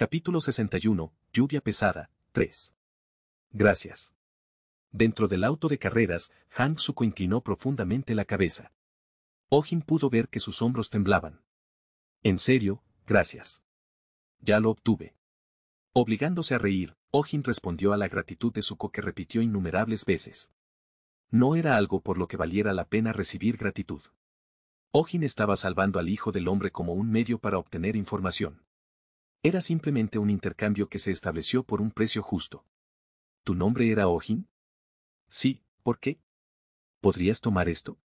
Capítulo 61, Lluvia pesada, 3. Gracias. Dentro del auto de carreras, Han Suko inclinó profundamente la cabeza. Ojin pudo ver que sus hombros temblaban. En serio, gracias. Ya lo obtuve. Obligándose a reír, Ojin respondió a la gratitud de Suko que repitió innumerables veces. No era algo por lo que valiera la pena recibir gratitud. Ojin estaba salvando al hijo del hombre como un medio para obtener información. Era simplemente un intercambio que se estableció por un precio justo. ¿Tu nombre era Ojin? Sí, ¿por qué? ¿Podrías tomar esto?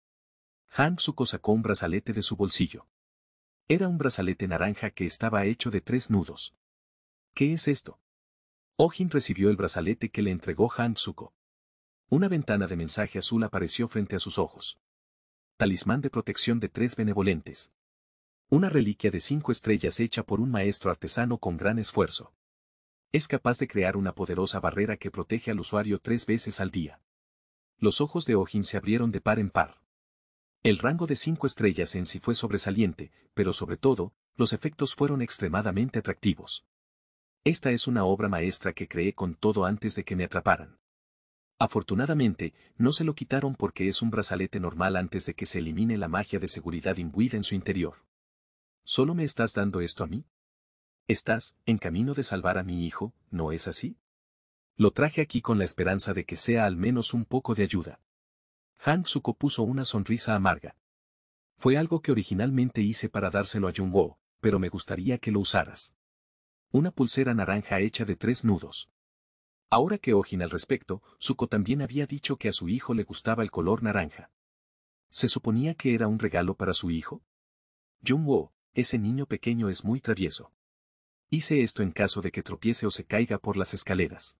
Han Suko sacó un brazalete de su bolsillo. Era un brazalete naranja que estaba hecho de tres nudos. ¿Qué es esto? Ojin recibió el brazalete que le entregó Han Suko. Una ventana de mensaje azul apareció frente a sus ojos. Talismán de protección de tres benevolentes. Una reliquia de cinco estrellas hecha por un maestro artesano con gran esfuerzo. Es capaz de crear una poderosa barrera que protege al usuario tres veces al día. Los ojos de Ojin se abrieron de par en par. El rango de cinco estrellas en sí fue sobresaliente, pero sobre todo, los efectos fueron extremadamente atractivos. Esta es una obra maestra que creé con todo antes de que me atraparan. Afortunadamente, no se lo quitaron porque es un brazalete normal antes de que se elimine la magia de seguridad imbuida en su interior. ¿Solo me estás dando esto a mí? Estás, en camino de salvar a mi hijo, ¿no es así? Lo traje aquí con la esperanza de que sea al menos un poco de ayuda. Han Suko puso una sonrisa amarga. Fue algo que originalmente hice para dárselo a Jung Wo, pero me gustaría que lo usaras. Una pulsera naranja hecha de tres nudos. Ahora que Ojin al respecto, Suko también había dicho que a su hijo le gustaba el color naranja. ¿Se suponía que era un regalo para su hijo? Junwo, ese niño pequeño es muy travieso. Hice esto en caso de que tropiece o se caiga por las escaleras.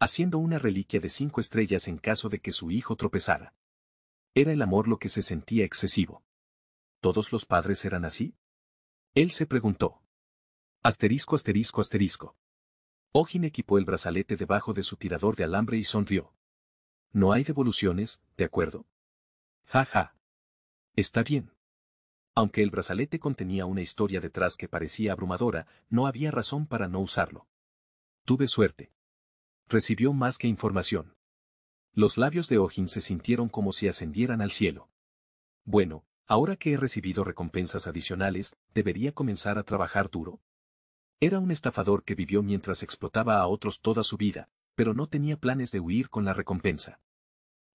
Haciendo una reliquia de cinco estrellas en caso de que su hijo tropezara. Era el amor lo que se sentía excesivo. ¿Todos los padres eran así? Él se preguntó. Asterisco, asterisco, asterisco. Ogin equipó el brazalete debajo de su tirador de alambre y sonrió. No hay devoluciones, ¿de acuerdo? Ja, ja. Está bien. Aunque el brazalete contenía una historia detrás que parecía abrumadora, no había razón para no usarlo. Tuve suerte. Recibió más que información. Los labios de Ojin se sintieron como si ascendieran al cielo. Bueno, ahora que he recibido recompensas adicionales, debería comenzar a trabajar duro. Era un estafador que vivió mientras explotaba a otros toda su vida, pero no tenía planes de huir con la recompensa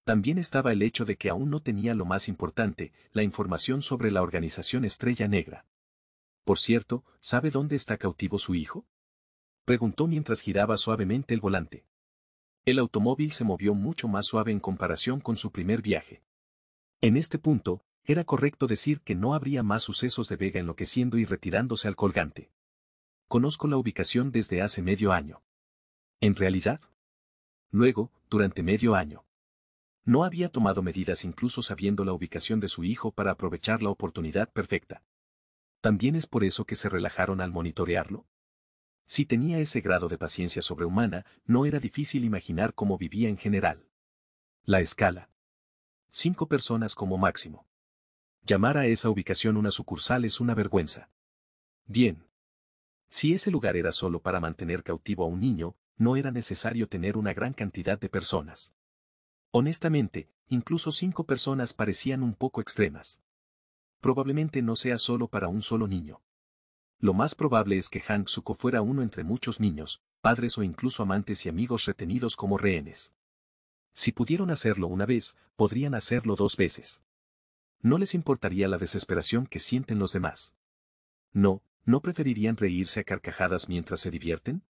también estaba el hecho de que aún no tenía lo más importante, la información sobre la organización Estrella Negra. Por cierto, ¿sabe dónde está cautivo su hijo? Preguntó mientras giraba suavemente el volante. El automóvil se movió mucho más suave en comparación con su primer viaje. En este punto, era correcto decir que no habría más sucesos de Vega enloqueciendo y retirándose al colgante. Conozco la ubicación desde hace medio año. En realidad. Luego, durante medio año. No había tomado medidas incluso sabiendo la ubicación de su hijo para aprovechar la oportunidad perfecta. ¿También es por eso que se relajaron al monitorearlo? Si tenía ese grado de paciencia sobrehumana, no era difícil imaginar cómo vivía en general. La escala. Cinco personas como máximo. Llamar a esa ubicación una sucursal es una vergüenza. Bien. Si ese lugar era solo para mantener cautivo a un niño, no era necesario tener una gran cantidad de personas. Honestamente, incluso cinco personas parecían un poco extremas. Probablemente no sea solo para un solo niño. Lo más probable es que Hank Suko fuera uno entre muchos niños, padres o incluso amantes y amigos retenidos como rehenes. Si pudieron hacerlo una vez, podrían hacerlo dos veces. No les importaría la desesperación que sienten los demás. No, ¿no preferirían reírse a carcajadas mientras se divierten?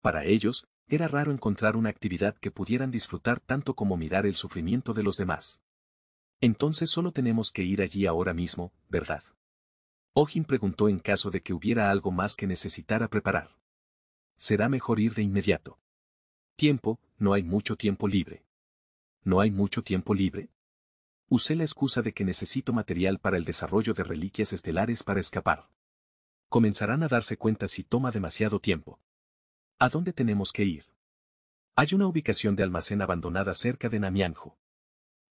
Para ellos, era raro encontrar una actividad que pudieran disfrutar tanto como mirar el sufrimiento de los demás. Entonces solo tenemos que ir allí ahora mismo, ¿verdad? Ogin preguntó en caso de que hubiera algo más que necesitara preparar. Será mejor ir de inmediato. Tiempo, no hay mucho tiempo libre. ¿No hay mucho tiempo libre? Usé la excusa de que necesito material para el desarrollo de reliquias estelares para escapar. Comenzarán a darse cuenta si toma demasiado tiempo. ¿A dónde tenemos que ir? Hay una ubicación de almacén abandonada cerca de Namianjo.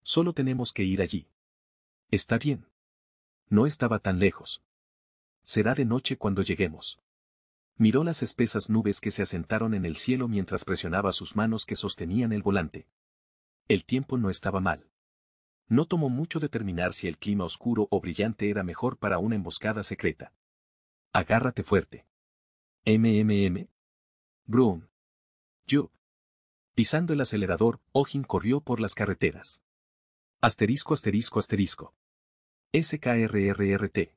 Solo tenemos que ir allí. Está bien. No estaba tan lejos. Será de noche cuando lleguemos. Miró las espesas nubes que se asentaron en el cielo mientras presionaba sus manos que sostenían el volante. El tiempo no estaba mal. No tomó mucho determinar si el clima oscuro o brillante era mejor para una emboscada secreta. Agárrate fuerte. MMM, Broom. You. Pisando el acelerador, Ojin corrió por las carreteras. Asterisco, asterisco, asterisco. SKRRRT.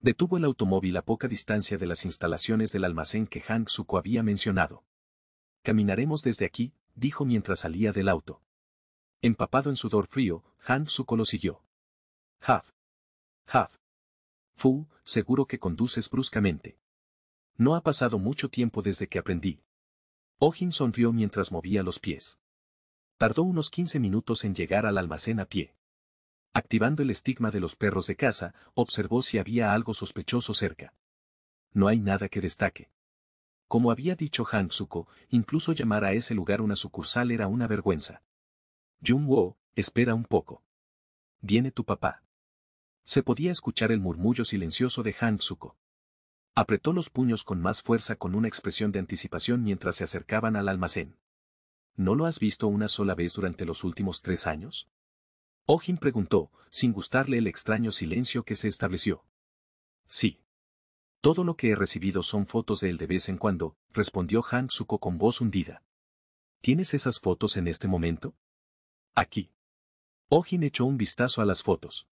Detuvo el automóvil a poca distancia de las instalaciones del almacén que Han Suko había mencionado. Caminaremos desde aquí, dijo mientras salía del auto. Empapado en sudor frío, Han Suko lo siguió. Haf. Haf. Fu, seguro que conduces bruscamente. No ha pasado mucho tiempo desde que aprendí. Ohin sonrió mientras movía los pies. Tardó unos 15 minutos en llegar al almacén a pie. Activando el estigma de los perros de casa, observó si había algo sospechoso cerca. No hay nada que destaque. Como había dicho Hanzuko, incluso llamar a ese lugar una sucursal era una vergüenza. Jung Wo espera un poco. Viene tu papá. Se podía escuchar el murmullo silencioso de Hanzuko. Apretó los puños con más fuerza con una expresión de anticipación mientras se acercaban al almacén. ¿No lo has visto una sola vez durante los últimos tres años? Ojin preguntó, sin gustarle el extraño silencio que se estableció. Sí. Todo lo que he recibido son fotos de él de vez en cuando, respondió Han Suko con voz hundida. ¿Tienes esas fotos en este momento? Aquí. Ojin echó un vistazo a las fotos.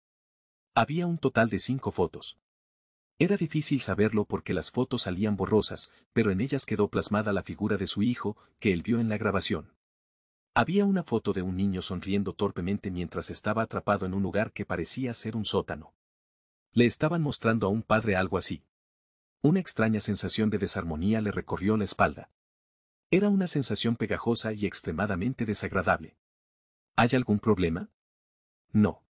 Había un total de cinco fotos. Era difícil saberlo porque las fotos salían borrosas, pero en ellas quedó plasmada la figura de su hijo, que él vio en la grabación. Había una foto de un niño sonriendo torpemente mientras estaba atrapado en un lugar que parecía ser un sótano. Le estaban mostrando a un padre algo así. Una extraña sensación de desarmonía le recorrió la espalda. Era una sensación pegajosa y extremadamente desagradable. ¿Hay algún problema? No.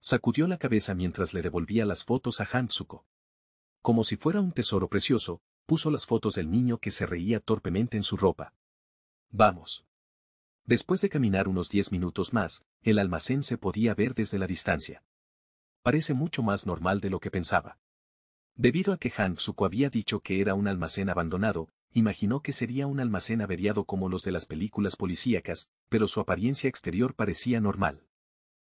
Sacudió la cabeza mientras le devolvía las fotos a Hansuko. Como si fuera un tesoro precioso, puso las fotos del niño que se reía torpemente en su ropa. Vamos. Después de caminar unos diez minutos más, el almacén se podía ver desde la distancia. Parece mucho más normal de lo que pensaba. Debido a que Han Suko había dicho que era un almacén abandonado, imaginó que sería un almacén averiado como los de las películas policíacas, pero su apariencia exterior parecía normal.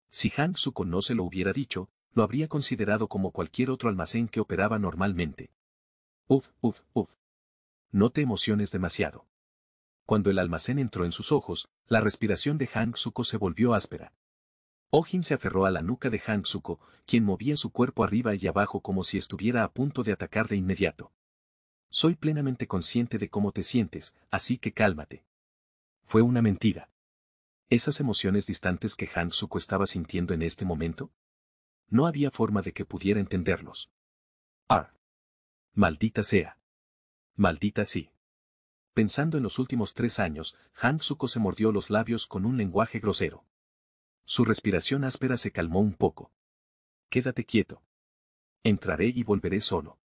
Si Han Suko no se lo hubiera dicho, lo habría considerado como cualquier otro almacén que operaba normalmente. Uf, uf, uf. No te emociones demasiado. Cuando el almacén entró en sus ojos, la respiración de Han Suko se volvió áspera. Ojin se aferró a la nuca de Hank Suko, quien movía su cuerpo arriba y abajo como si estuviera a punto de atacar de inmediato. Soy plenamente consciente de cómo te sientes, así que cálmate. Fue una mentira. Esas emociones distantes que Han Suko estaba sintiendo en este momento, no había forma de que pudiera entenderlos. Ar. Ah. Maldita sea. Maldita sí. Pensando en los últimos tres años, Han se mordió los labios con un lenguaje grosero. Su respiración áspera se calmó un poco. Quédate quieto. Entraré y volveré solo.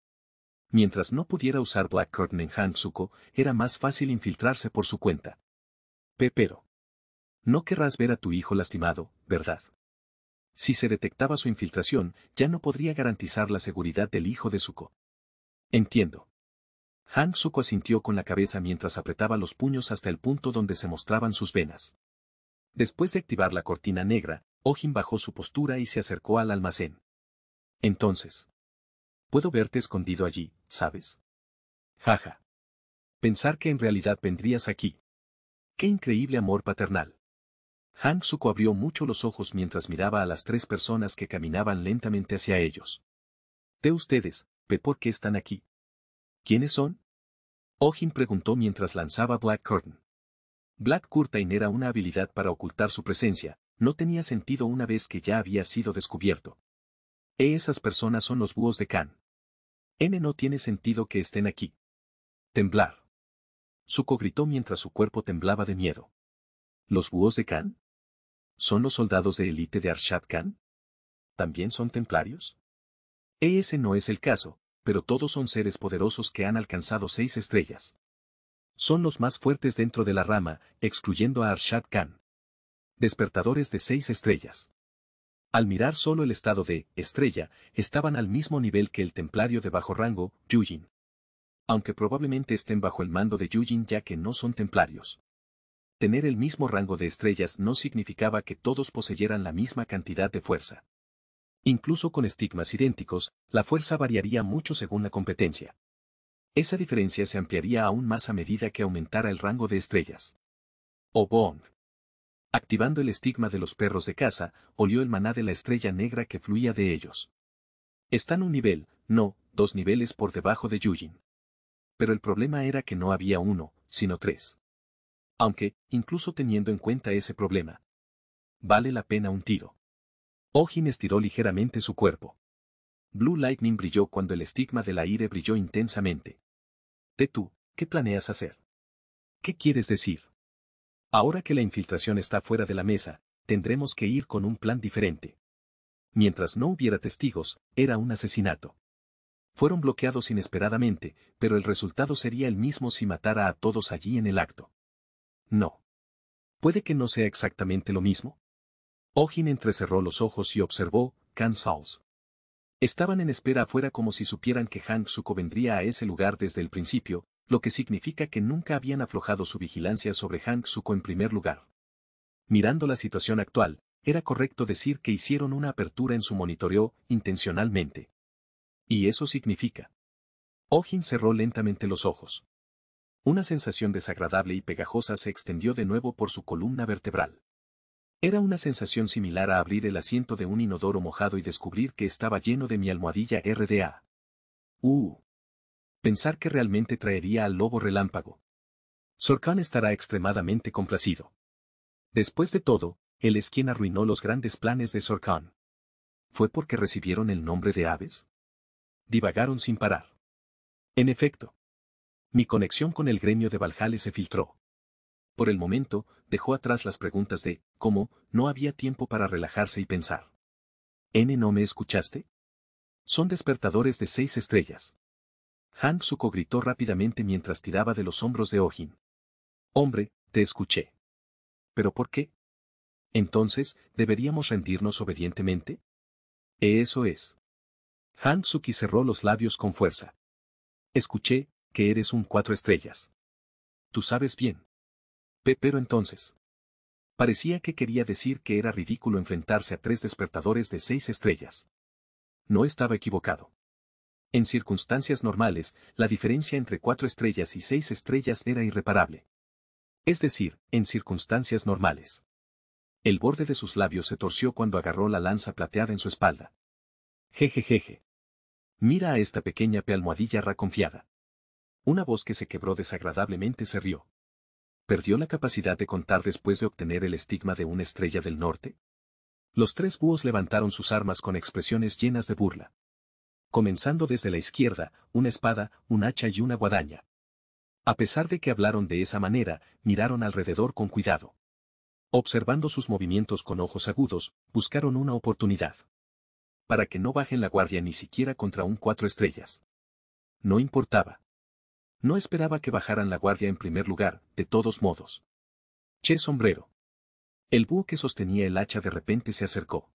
Mientras no pudiera usar Black Curtain en Han era más fácil infiltrarse por su cuenta. Pepero. No querrás ver a tu hijo lastimado, ¿verdad? Si se detectaba su infiltración, ya no podría garantizar la seguridad del hijo de Zuko. Entiendo. Han Zuko asintió con la cabeza mientras apretaba los puños hasta el punto donde se mostraban sus venas. Después de activar la cortina negra, Ojin bajó su postura y se acercó al almacén. Entonces. Puedo verte escondido allí, ¿sabes? Jaja. Pensar que en realidad vendrías aquí. Qué increíble amor paternal. Han Suko abrió mucho los ojos mientras miraba a las tres personas que caminaban lentamente hacia ellos. De ustedes, ¿ve por qué están aquí? ¿Quiénes son? Ojin preguntó mientras lanzaba Black Curtain. Black Curtain era una habilidad para ocultar su presencia, no tenía sentido una vez que ya había sido descubierto. E, esas personas son los búhos de Khan. N no tiene sentido que estén aquí. Temblar. Suko gritó mientras su cuerpo temblaba de miedo. ¿Los búhos de Khan? ¿Son los soldados de élite de Arshad Khan? ¿También son templarios? Ese no es el caso, pero todos son seres poderosos que han alcanzado seis estrellas. Son los más fuertes dentro de la rama, excluyendo a Arshad Khan. Despertadores de seis estrellas. Al mirar solo el estado de estrella, estaban al mismo nivel que el templario de bajo rango, Yujin. Aunque probablemente estén bajo el mando de Yujin ya que no son templarios. Tener el mismo rango de estrellas no significaba que todos poseyeran la misma cantidad de fuerza. Incluso con estigmas idénticos, la fuerza variaría mucho según la competencia. Esa diferencia se ampliaría aún más a medida que aumentara el rango de estrellas. Obong. Activando el estigma de los perros de caza, olió el maná de la estrella negra que fluía de ellos. Están un nivel, no, dos niveles por debajo de Yujin. Pero el problema era que no había uno, sino tres aunque, incluso teniendo en cuenta ese problema, vale la pena un tiro. Ojin estiró ligeramente su cuerpo. Blue Lightning brilló cuando el estigma del aire brilló intensamente. Tetu, ¿qué planeas hacer? ¿Qué quieres decir? Ahora que la infiltración está fuera de la mesa, tendremos que ir con un plan diferente. Mientras no hubiera testigos, era un asesinato. Fueron bloqueados inesperadamente, pero el resultado sería el mismo si matara a todos allí en el acto. No. Puede que no sea exactamente lo mismo. Ogin entrecerró los ojos y observó, Sauls. Estaban en espera afuera como si supieran que Han Suko vendría a ese lugar desde el principio, lo que significa que nunca habían aflojado su vigilancia sobre Han Suko en primer lugar. Mirando la situación actual, era correcto decir que hicieron una apertura en su monitoreo, intencionalmente. Y eso significa. ogin cerró lentamente los ojos. Una sensación desagradable y pegajosa se extendió de nuevo por su columna vertebral. Era una sensación similar a abrir el asiento de un inodoro mojado y descubrir que estaba lleno de mi almohadilla RDA. Uh. Pensar que realmente traería al lobo relámpago. Sorkhan estará extremadamente complacido. Después de todo, él es quien arruinó los grandes planes de Sorkhan. ¿Fue porque recibieron el nombre de aves? Divagaron sin parar. En efecto. Mi conexión con el gremio de Valhalla se filtró. Por el momento, dejó atrás las preguntas de, ¿cómo? No había tiempo para relajarse y pensar. ¿N no me escuchaste? Son despertadores de seis estrellas. Han Suko gritó rápidamente mientras tiraba de los hombros de Ojin. Hombre, te escuché. ¿Pero por qué? Entonces, ¿deberíamos rendirnos obedientemente? Eso es. Han cerró los labios con fuerza. Escuché, que eres un cuatro estrellas. Tú sabes bien. pero entonces. Parecía que quería decir que era ridículo enfrentarse a tres despertadores de seis estrellas. No estaba equivocado. En circunstancias normales, la diferencia entre cuatro estrellas y seis estrellas era irreparable. Es decir, en circunstancias normales. El borde de sus labios se torció cuando agarró la lanza plateada en su espalda. Jejejeje. Mira a esta pequeña pealmohadilla raconfiada. Una voz que se quebró desagradablemente se rió. ¿Perdió la capacidad de contar después de obtener el estigma de una estrella del norte? Los tres búhos levantaron sus armas con expresiones llenas de burla. Comenzando desde la izquierda, una espada, un hacha y una guadaña. A pesar de que hablaron de esa manera, miraron alrededor con cuidado. Observando sus movimientos con ojos agudos, buscaron una oportunidad. Para que no bajen la guardia ni siquiera contra un cuatro estrellas. No importaba. No esperaba que bajaran la guardia en primer lugar, de todos modos. Che sombrero. El búho que sostenía el hacha de repente se acercó.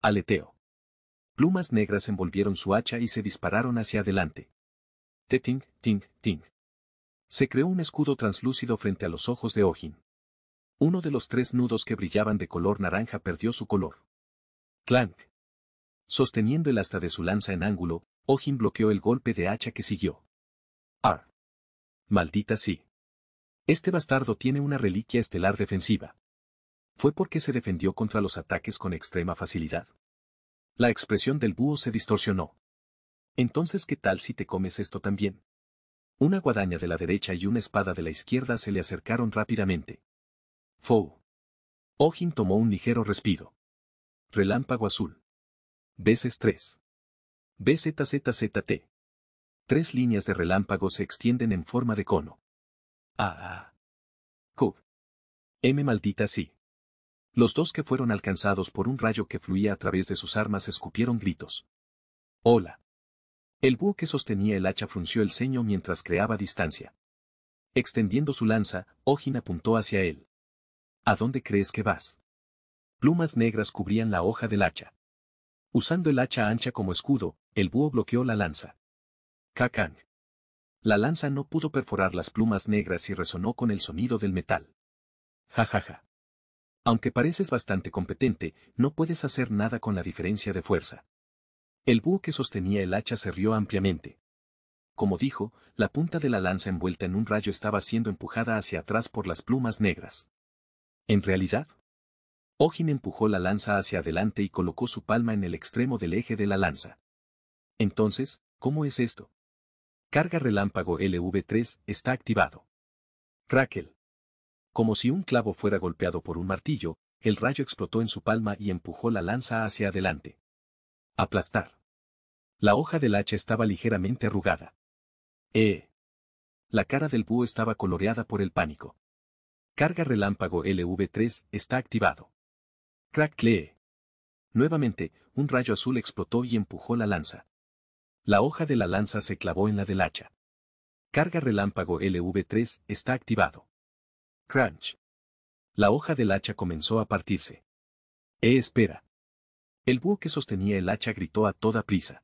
Aleteo. Plumas negras envolvieron su hacha y se dispararon hacia adelante. Te ting, ting, ting. Se creó un escudo translúcido frente a los ojos de Ojin. Uno de los tres nudos que brillaban de color naranja perdió su color. Clank. Sosteniendo el asta de su lanza en ángulo, Ojin bloqueó el golpe de hacha que siguió. Ar. Ah. Maldita sí. Este bastardo tiene una reliquia estelar defensiva. Fue porque se defendió contra los ataques con extrema facilidad. La expresión del búho se distorsionó. Entonces, ¿qué tal si te comes esto también? Una guadaña de la derecha y una espada de la izquierda se le acercaron rápidamente. Fou. Ojin tomó un ligero respiro. Relámpago azul. Veces 3. BZZZT tres líneas de relámpago se extienden en forma de cono. ¡Ah! Q. M maldita sí. Los dos que fueron alcanzados por un rayo que fluía a través de sus armas escupieron gritos. Hola. El búho que sostenía el hacha frunció el ceño mientras creaba distancia. Extendiendo su lanza, Ojin apuntó hacia él. ¿A dónde crees que vas? Plumas negras cubrían la hoja del hacha. Usando el hacha ancha como escudo, el búho bloqueó la lanza. La lanza no pudo perforar las plumas negras y resonó con el sonido del metal. Ja ja ja. Aunque pareces bastante competente, no puedes hacer nada con la diferencia de fuerza. El búho que sostenía el hacha se rió ampliamente. Como dijo, la punta de la lanza envuelta en un rayo estaba siendo empujada hacia atrás por las plumas negras. En realidad, Ojin empujó la lanza hacia adelante y colocó su palma en el extremo del eje de la lanza. Entonces, ¿cómo es esto? Carga relámpago LV3 está activado. Crackle. Como si un clavo fuera golpeado por un martillo, el rayo explotó en su palma y empujó la lanza hacia adelante. Aplastar. La hoja del hacha estaba ligeramente arrugada. ¡Eh! La cara del búho estaba coloreada por el pánico. Carga relámpago LV3 está activado. Crackle. Nuevamente, un rayo azul explotó y empujó la lanza. La hoja de la lanza se clavó en la del hacha. Carga relámpago LV3 está activado. Crunch. La hoja del hacha comenzó a partirse. Eh, espera. El búho que sostenía el hacha gritó a toda prisa.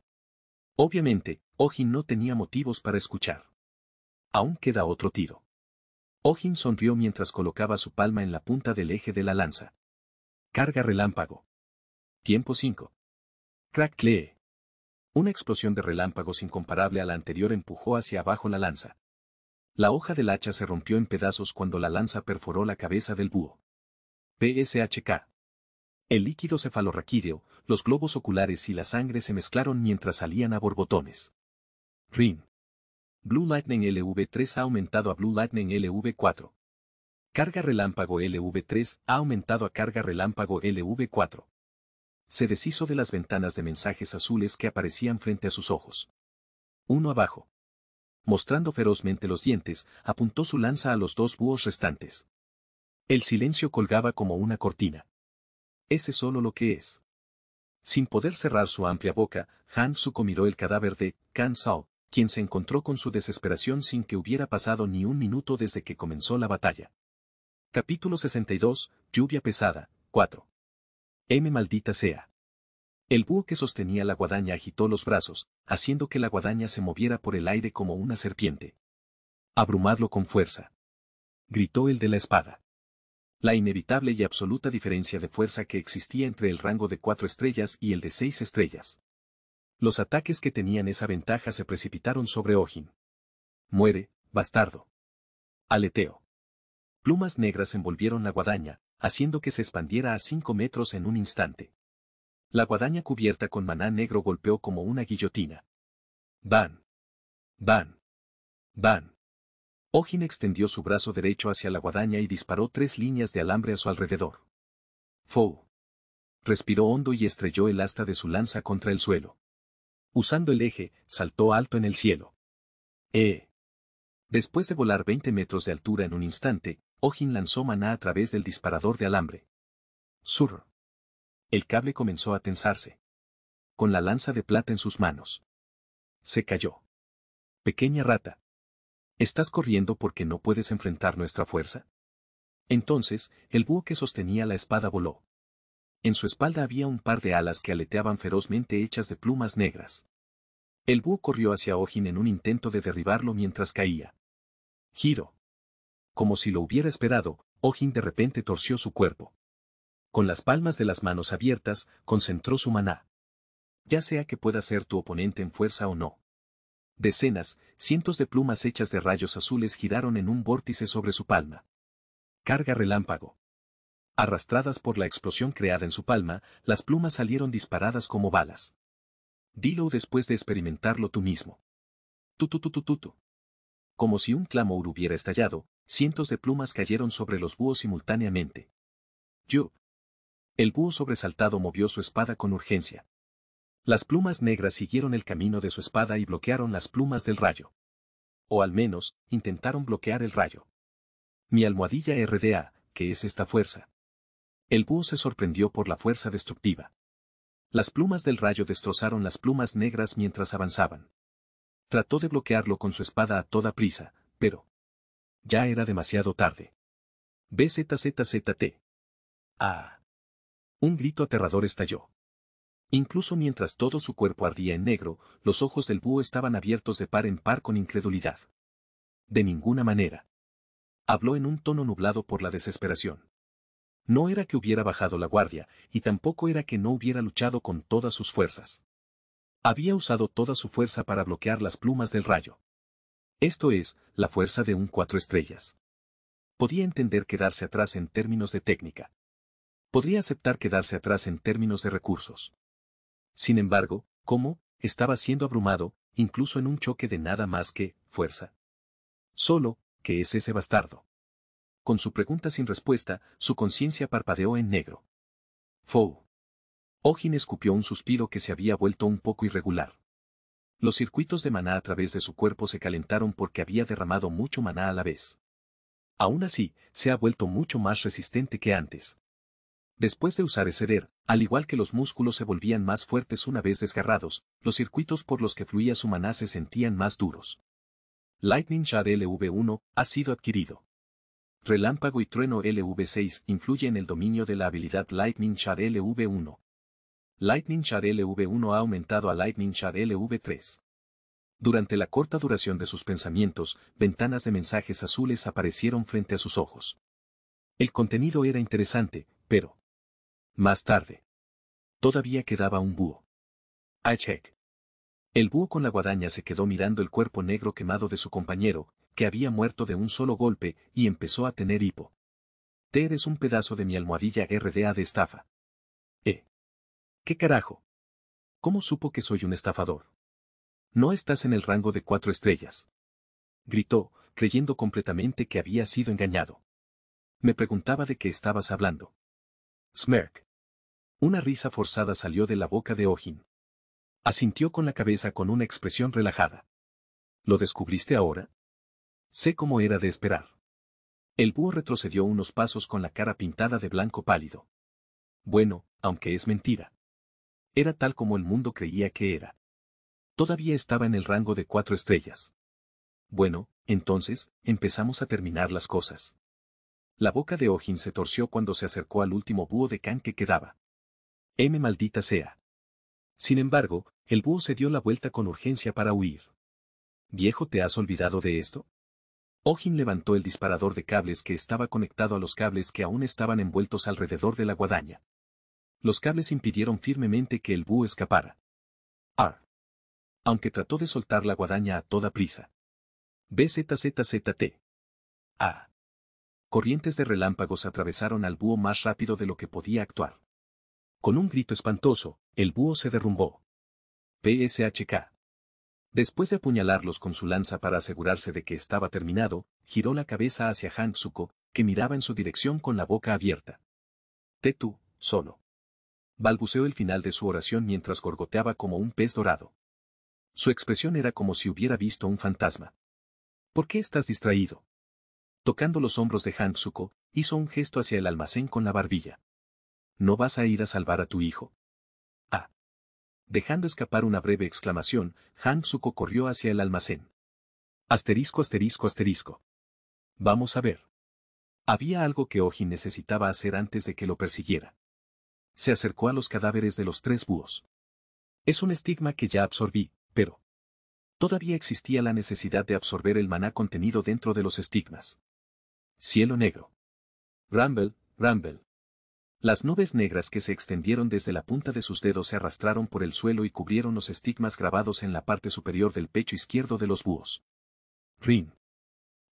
Obviamente, Ogin no tenía motivos para escuchar. Aún queda otro tiro. Ojin sonrió mientras colocaba su palma en la punta del eje de la lanza. Carga relámpago. Tiempo 5. crackle una explosión de relámpagos incomparable a la anterior empujó hacia abajo la lanza. La hoja del hacha se rompió en pedazos cuando la lanza perforó la cabeza del búho. PSHK. El líquido cefalorraquídeo, los globos oculares y la sangre se mezclaron mientras salían a borbotones. RIN. Blue Lightning LV3 ha aumentado a Blue Lightning LV4. Carga relámpago LV3 ha aumentado a carga relámpago LV4. Se deshizo de las ventanas de mensajes azules que aparecían frente a sus ojos. Uno abajo. Mostrando ferozmente los dientes, apuntó su lanza a los dos búhos restantes. El silencio colgaba como una cortina. Ese solo lo que es. Sin poder cerrar su amplia boca, Han Suko miró el cadáver de Kan Sao, quien se encontró con su desesperación sin que hubiera pasado ni un minuto desde que comenzó la batalla. Capítulo 62, Lluvia Pesada, 4. M maldita sea. El búho que sostenía la guadaña agitó los brazos, haciendo que la guadaña se moviera por el aire como una serpiente. Abrumadlo con fuerza. Gritó el de la espada. La inevitable y absoluta diferencia de fuerza que existía entre el rango de cuatro estrellas y el de seis estrellas. Los ataques que tenían esa ventaja se precipitaron sobre Ojin. Muere, bastardo. Aleteo. Plumas negras envolvieron la guadaña, haciendo que se expandiera a cinco metros en un instante. La guadaña cubierta con maná negro golpeó como una guillotina. Van. Van. Van. Ogin extendió su brazo derecho hacia la guadaña y disparó tres líneas de alambre a su alrededor. Fou. Respiró hondo y estrelló el asta de su lanza contra el suelo. Usando el eje, saltó alto en el cielo. ¡Eh! Después de volar 20 metros de altura en un instante, Ojin lanzó maná a través del disparador de alambre. Sur. El cable comenzó a tensarse. Con la lanza de plata en sus manos. Se cayó. Pequeña rata. ¿Estás corriendo porque no puedes enfrentar nuestra fuerza? Entonces, el búho que sostenía la espada voló. En su espalda había un par de alas que aleteaban ferozmente hechas de plumas negras. El búho corrió hacia Ojin en un intento de derribarlo mientras caía. Giro. Como si lo hubiera esperado, Ojin de repente torció su cuerpo. Con las palmas de las manos abiertas, concentró su maná. Ya sea que pueda ser tu oponente en fuerza o no. Decenas, cientos de plumas hechas de rayos azules giraron en un vórtice sobre su palma. Carga relámpago. Arrastradas por la explosión creada en su palma, las plumas salieron disparadas como balas. Dilo después de experimentarlo tú mismo. Tu Como si un clamor hubiera estallado, Cientos de plumas cayeron sobre los búhos simultáneamente. Yo. El búho sobresaltado movió su espada con urgencia. Las plumas negras siguieron el camino de su espada y bloquearon las plumas del rayo. O al menos, intentaron bloquear el rayo. Mi almohadilla RDA, que es esta fuerza. El búho se sorprendió por la fuerza destructiva. Las plumas del rayo destrozaron las plumas negras mientras avanzaban. Trató de bloquearlo con su espada a toda prisa, pero... Ya era demasiado tarde. BZZZT. Ah. Un grito aterrador estalló. Incluso mientras todo su cuerpo ardía en negro, los ojos del búho estaban abiertos de par en par con incredulidad. De ninguna manera. Habló en un tono nublado por la desesperación. No era que hubiera bajado la guardia, y tampoco era que no hubiera luchado con todas sus fuerzas. Había usado toda su fuerza para bloquear las plumas del rayo. Esto es, la fuerza de un cuatro estrellas. Podía entender quedarse atrás en términos de técnica. Podría aceptar quedarse atrás en términos de recursos. Sin embargo, ¿cómo? Estaba siendo abrumado, incluso en un choque de nada más que fuerza. Solo, que es ese bastardo? Con su pregunta sin respuesta, su conciencia parpadeó en negro. Fou. Ogin escupió un suspiro que se había vuelto un poco irregular. Los circuitos de maná a través de su cuerpo se calentaron porque había derramado mucho maná a la vez. Aún así, se ha vuelto mucho más resistente que antes. Después de usar Eceder, al igual que los músculos se volvían más fuertes una vez desgarrados, los circuitos por los que fluía su maná se sentían más duros. Lightning Shard LV1 ha sido adquirido. Relámpago y Trueno LV6 influye en el dominio de la habilidad Lightning Shard LV1. Lightning Shard LV1 ha aumentado a Lightning Shard LV3. Durante la corta duración de sus pensamientos, ventanas de mensajes azules aparecieron frente a sus ojos. El contenido era interesante, pero... Más tarde. Todavía quedaba un búho. I check. El búho con la guadaña se quedó mirando el cuerpo negro quemado de su compañero, que había muerto de un solo golpe, y empezó a tener hipo. Te eres un pedazo de mi almohadilla RDA de estafa. ¿Qué carajo? ¿Cómo supo que soy un estafador? No estás en el rango de cuatro estrellas. Gritó, creyendo completamente que había sido engañado. Me preguntaba de qué estabas hablando. Smirk. Una risa forzada salió de la boca de Ogin. Asintió con la cabeza con una expresión relajada. ¿Lo descubriste ahora? Sé cómo era de esperar. El búho retrocedió unos pasos con la cara pintada de blanco pálido. Bueno, aunque es mentira. Era tal como el mundo creía que era. Todavía estaba en el rango de cuatro estrellas. Bueno, entonces, empezamos a terminar las cosas. La boca de Ojin se torció cuando se acercó al último búho de Khan que quedaba. M maldita sea. Sin embargo, el búho se dio la vuelta con urgencia para huir. ¿Viejo te has olvidado de esto? Ojin levantó el disparador de cables que estaba conectado a los cables que aún estaban envueltos alrededor de la guadaña los cables impidieron firmemente que el búho escapara. Ar. Aunque trató de soltar la guadaña a toda prisa. BZZZT. A. Corrientes de relámpagos atravesaron al búho más rápido de lo que podía actuar. Con un grito espantoso, el búho se derrumbó. PSHK. Después de apuñalarlos con su lanza para asegurarse de que estaba terminado, giró la cabeza hacia Hansuko, que miraba en su dirección con la boca abierta. Tetu, solo balbuceó el final de su oración mientras gorgoteaba como un pez dorado. Su expresión era como si hubiera visto un fantasma. ¿Por qué estás distraído? Tocando los hombros de Hansuko, hizo un gesto hacia el almacén con la barbilla. No vas a ir a salvar a tu hijo. Ah. Dejando escapar una breve exclamación, Hansuko corrió hacia el almacén. Asterisco, asterisco, asterisco. Vamos a ver. Había algo que Oji necesitaba hacer antes de que lo persiguiera se acercó a los cadáveres de los tres búhos. Es un estigma que ya absorbí, pero... Todavía existía la necesidad de absorber el maná contenido dentro de los estigmas. Cielo negro. Rumble, rumble. Las nubes negras que se extendieron desde la punta de sus dedos se arrastraron por el suelo y cubrieron los estigmas grabados en la parte superior del pecho izquierdo de los búhos. Rin.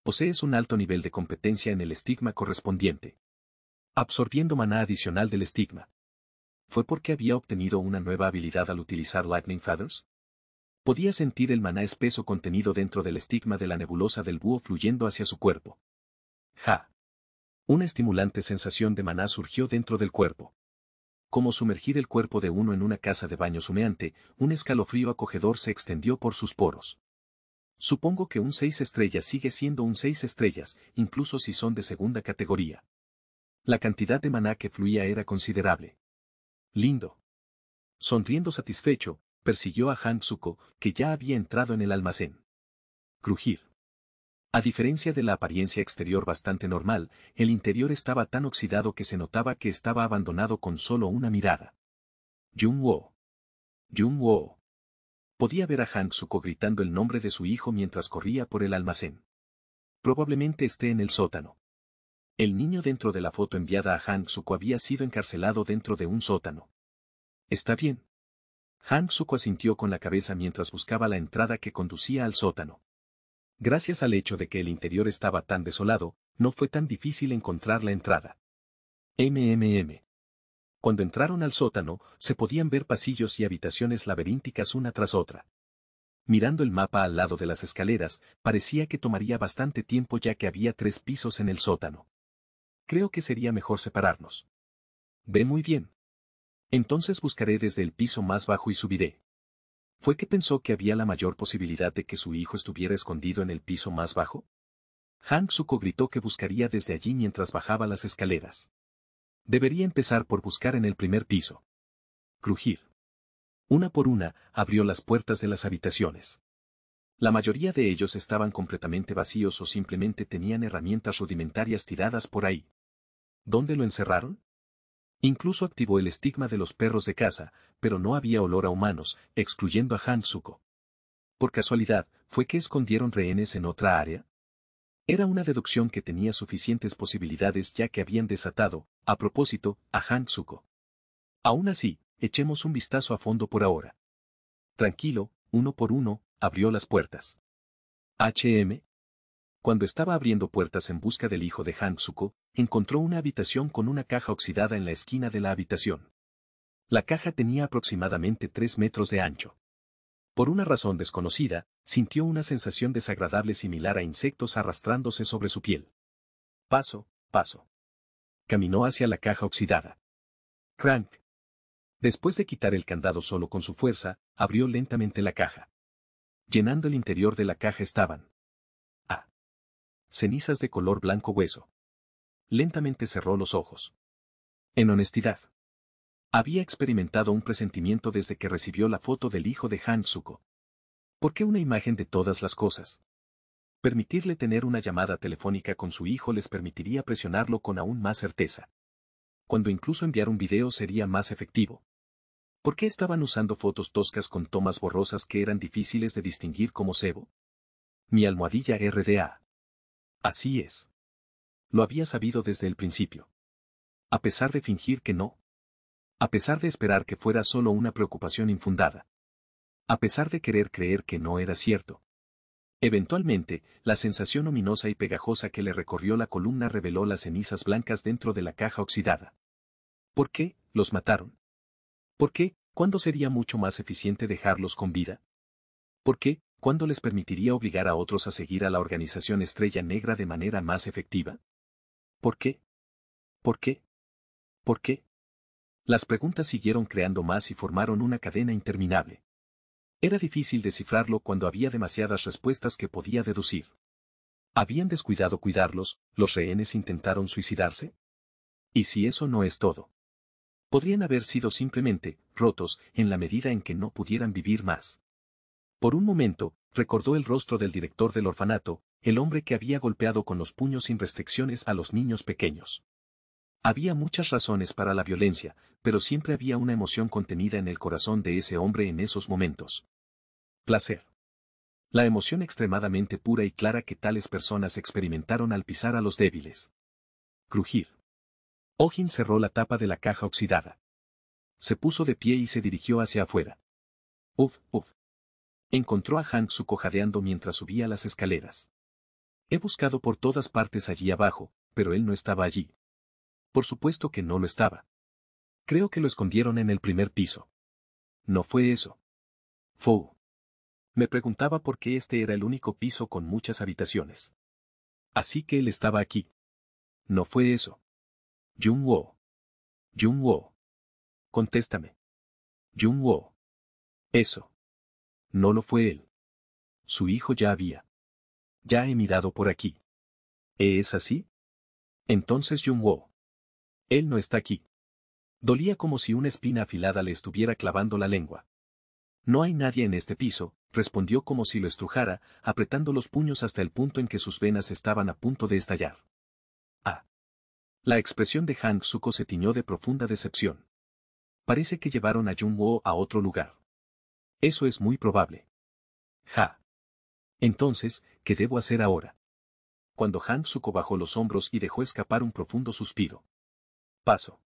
Posees un alto nivel de competencia en el estigma correspondiente. Absorbiendo maná adicional del estigma. ¿Fue porque había obtenido una nueva habilidad al utilizar Lightning Feathers? Podía sentir el maná espeso contenido dentro del estigma de la nebulosa del búho fluyendo hacia su cuerpo. ¡Ja! Una estimulante sensación de maná surgió dentro del cuerpo. Como sumergir el cuerpo de uno en una casa de baño humeante, un escalofrío acogedor se extendió por sus poros. Supongo que un seis estrellas sigue siendo un seis estrellas, incluso si son de segunda categoría. La cantidad de maná que fluía era considerable. Lindo. Sonriendo satisfecho, persiguió a Han que ya había entrado en el almacén. Crujir. A diferencia de la apariencia exterior bastante normal, el interior estaba tan oxidado que se notaba que estaba abandonado con solo una mirada. Jung Wo. Jung Wo. Podía ver a Han gritando el nombre de su hijo mientras corría por el almacén. Probablemente esté en el sótano. El niño dentro de la foto enviada a han Suko había sido encarcelado dentro de un sótano. Está bien. Hang Suko asintió con la cabeza mientras buscaba la entrada que conducía al sótano. Gracias al hecho de que el interior estaba tan desolado, no fue tan difícil encontrar la entrada. MMM. Cuando entraron al sótano, se podían ver pasillos y habitaciones laberínticas una tras otra. Mirando el mapa al lado de las escaleras, parecía que tomaría bastante tiempo ya que había tres pisos en el sótano. Creo que sería mejor separarnos. Ve muy bien. Entonces buscaré desde el piso más bajo y subiré. ¿Fue que pensó que había la mayor posibilidad de que su hijo estuviera escondido en el piso más bajo? Hank Suko gritó que buscaría desde allí mientras bajaba las escaleras. Debería empezar por buscar en el primer piso. Crujir. Una por una, abrió las puertas de las habitaciones. La mayoría de ellos estaban completamente vacíos o simplemente tenían herramientas rudimentarias tiradas por ahí. ¿Dónde lo encerraron? Incluso activó el estigma de los perros de casa, pero no había olor a humanos, excluyendo a Hansuko. Por casualidad, ¿fue que escondieron rehenes en otra área? Era una deducción que tenía suficientes posibilidades ya que habían desatado, a propósito, a Hansuko. Aún así, echemos un vistazo a fondo por ahora. Tranquilo, uno por uno, abrió las puertas. HM, cuando estaba abriendo puertas en busca del hijo de Hansuko, encontró una habitación con una caja oxidada en la esquina de la habitación. La caja tenía aproximadamente 3 metros de ancho. Por una razón desconocida, sintió una sensación desagradable similar a insectos arrastrándose sobre su piel. Paso, paso. Caminó hacia la caja oxidada. Crank. Después de quitar el candado solo con su fuerza, abrió lentamente la caja. Llenando el interior de la caja estaban cenizas de color blanco hueso. Lentamente cerró los ojos. En honestidad. Había experimentado un presentimiento desde que recibió la foto del hijo de Hansuko. ¿Por qué una imagen de todas las cosas? Permitirle tener una llamada telefónica con su hijo les permitiría presionarlo con aún más certeza. Cuando incluso enviar un video sería más efectivo. ¿Por qué estaban usando fotos toscas con tomas borrosas que eran difíciles de distinguir como cebo? Mi almohadilla RDA. Así es. Lo había sabido desde el principio. A pesar de fingir que no. A pesar de esperar que fuera solo una preocupación infundada. A pesar de querer creer que no era cierto. Eventualmente, la sensación ominosa y pegajosa que le recorrió la columna reveló las cenizas blancas dentro de la caja oxidada. ¿Por qué los mataron? ¿Por qué, cuándo sería mucho más eficiente dejarlos con vida? ¿Por qué, ¿cuándo les permitiría obligar a otros a seguir a la organización Estrella Negra de manera más efectiva? ¿Por qué? ¿Por qué? ¿Por qué? Las preguntas siguieron creando más y formaron una cadena interminable. Era difícil descifrarlo cuando había demasiadas respuestas que podía deducir. ¿Habían descuidado cuidarlos? ¿Los rehenes intentaron suicidarse? ¿Y si eso no es todo? Podrían haber sido simplemente rotos en la medida en que no pudieran vivir más. Por un momento, recordó el rostro del director del orfanato, el hombre que había golpeado con los puños sin restricciones a los niños pequeños. Había muchas razones para la violencia, pero siempre había una emoción contenida en el corazón de ese hombre en esos momentos. Placer. La emoción extremadamente pura y clara que tales personas experimentaron al pisar a los débiles. Crujir. Ogin cerró la tapa de la caja oxidada. Se puso de pie y se dirigió hacia afuera. Uf, uf. Encontró a Hank su mientras subía las escaleras. He buscado por todas partes allí abajo, pero él no estaba allí. Por supuesto que no lo estaba. Creo que lo escondieron en el primer piso. No fue eso. Fou. Me preguntaba por qué este era el único piso con muchas habitaciones. Así que él estaba aquí. No fue eso. Jung Wo. Jung Wo. Contéstame. Jung Wo. Eso. No lo fue él. Su hijo ya había. Ya he mirado por aquí. ¿Es así? Entonces jung Wo. Él no está aquí. Dolía como si una espina afilada le estuviera clavando la lengua. No hay nadie en este piso, respondió como si lo estrujara, apretando los puños hasta el punto en que sus venas estaban a punto de estallar. Ah. La expresión de hang Suko se tiñó de profunda decepción. Parece que llevaron a Jung-woo a otro lugar. Eso es muy probable. Ja. Entonces, ¿qué debo hacer ahora? Cuando Hansuko bajó los hombros y dejó escapar un profundo suspiro. Paso.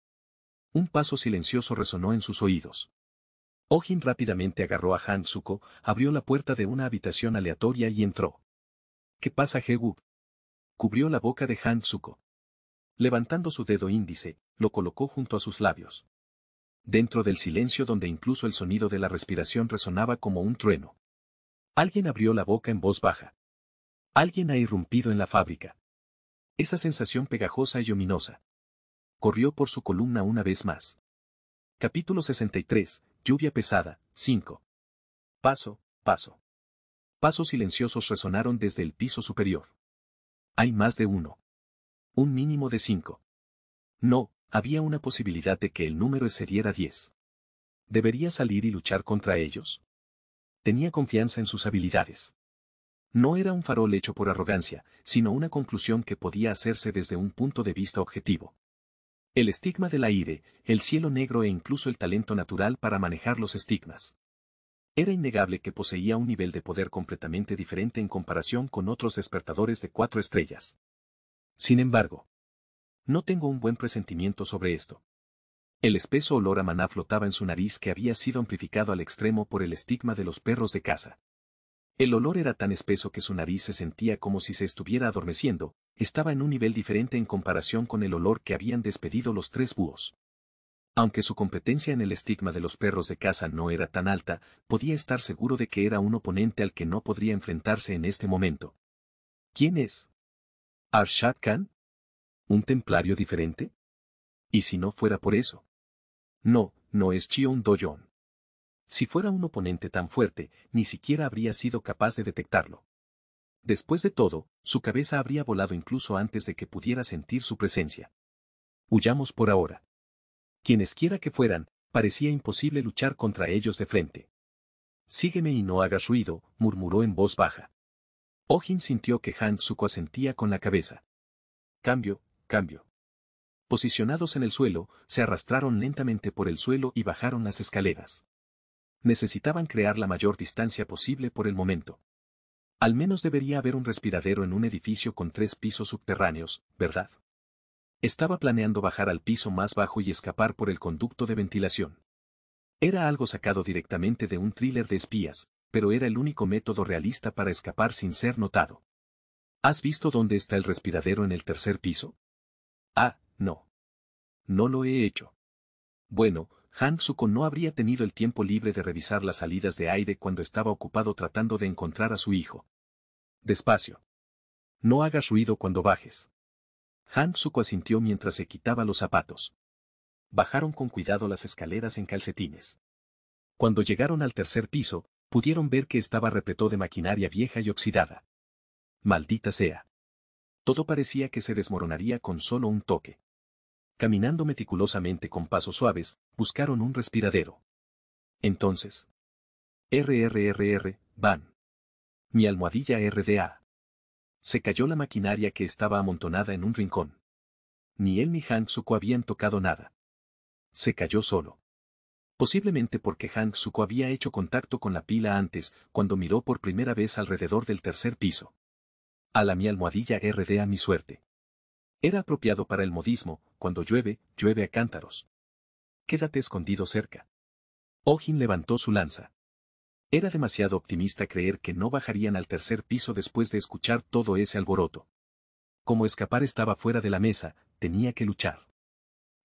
Un paso silencioso resonó en sus oídos. ogin rápidamente agarró a Hansuko, abrió la puerta de una habitación aleatoria y entró. ¿Qué pasa, Jehu? Cubrió la boca de Hansuko. Levantando su dedo índice, lo colocó junto a sus labios dentro del silencio donde incluso el sonido de la respiración resonaba como un trueno. Alguien abrió la boca en voz baja. Alguien ha irrumpido en la fábrica. Esa sensación pegajosa y ominosa. Corrió por su columna una vez más. Capítulo 63. Lluvia pesada. 5. Paso, paso. Pasos silenciosos resonaron desde el piso superior. Hay más de uno. Un mínimo de cinco. No, había una posibilidad de que el número excediera 10. ¿Debería salir y luchar contra ellos? Tenía confianza en sus habilidades. No era un farol hecho por arrogancia, sino una conclusión que podía hacerse desde un punto de vista objetivo. El estigma del aire, el cielo negro e incluso el talento natural para manejar los estigmas. Era innegable que poseía un nivel de poder completamente diferente en comparación con otros despertadores de cuatro estrellas. Sin embargo, no tengo un buen presentimiento sobre esto. El espeso olor a maná flotaba en su nariz que había sido amplificado al extremo por el estigma de los perros de caza. El olor era tan espeso que su nariz se sentía como si se estuviera adormeciendo, estaba en un nivel diferente en comparación con el olor que habían despedido los tres búhos. Aunque su competencia en el estigma de los perros de caza no era tan alta, podía estar seguro de que era un oponente al que no podría enfrentarse en este momento. ¿Quién es? ¿Arshad Khan? ¿Un templario diferente? ¿Y si no fuera por eso? No, no es Chion Doyon. Si fuera un oponente tan fuerte, ni siquiera habría sido capaz de detectarlo. Después de todo, su cabeza habría volado incluso antes de que pudiera sentir su presencia. Huyamos por ahora. Quienesquiera que fueran, parecía imposible luchar contra ellos de frente. Sígueme y no hagas ruido, murmuró en voz baja. Ojin oh sintió que Han Suko asentía con la cabeza. Cambio, Cambio. Posicionados en el suelo, se arrastraron lentamente por el suelo y bajaron las escaleras. Necesitaban crear la mayor distancia posible por el momento. Al menos debería haber un respiradero en un edificio con tres pisos subterráneos, ¿verdad? Estaba planeando bajar al piso más bajo y escapar por el conducto de ventilación. Era algo sacado directamente de un thriller de espías, pero era el único método realista para escapar sin ser notado. ¿Has visto dónde está el respiradero en el tercer piso? Ah, no. No lo he hecho. Bueno, Han Suko no habría tenido el tiempo libre de revisar las salidas de aire cuando estaba ocupado tratando de encontrar a su hijo. Despacio. No hagas ruido cuando bajes. Han Suko asintió mientras se quitaba los zapatos. Bajaron con cuidado las escaleras en calcetines. Cuando llegaron al tercer piso, pudieron ver que estaba repleto de maquinaria vieja y oxidada. Maldita sea. Todo parecía que se desmoronaría con solo un toque. Caminando meticulosamente con pasos suaves, buscaron un respiradero. Entonces. RRRR, van. Mi almohadilla RDA. Se cayó la maquinaria que estaba amontonada en un rincón. Ni él ni Hank Suko habían tocado nada. Se cayó solo. Posiblemente porque Hank Suko había hecho contacto con la pila antes, cuando miró por primera vez alrededor del tercer piso. A la mi almohadilla RD a mi suerte. Era apropiado para el modismo, cuando llueve, llueve a cántaros. Quédate escondido cerca. Ogin levantó su lanza. Era demasiado optimista creer que no bajarían al tercer piso después de escuchar todo ese alboroto. Como escapar estaba fuera de la mesa, tenía que luchar.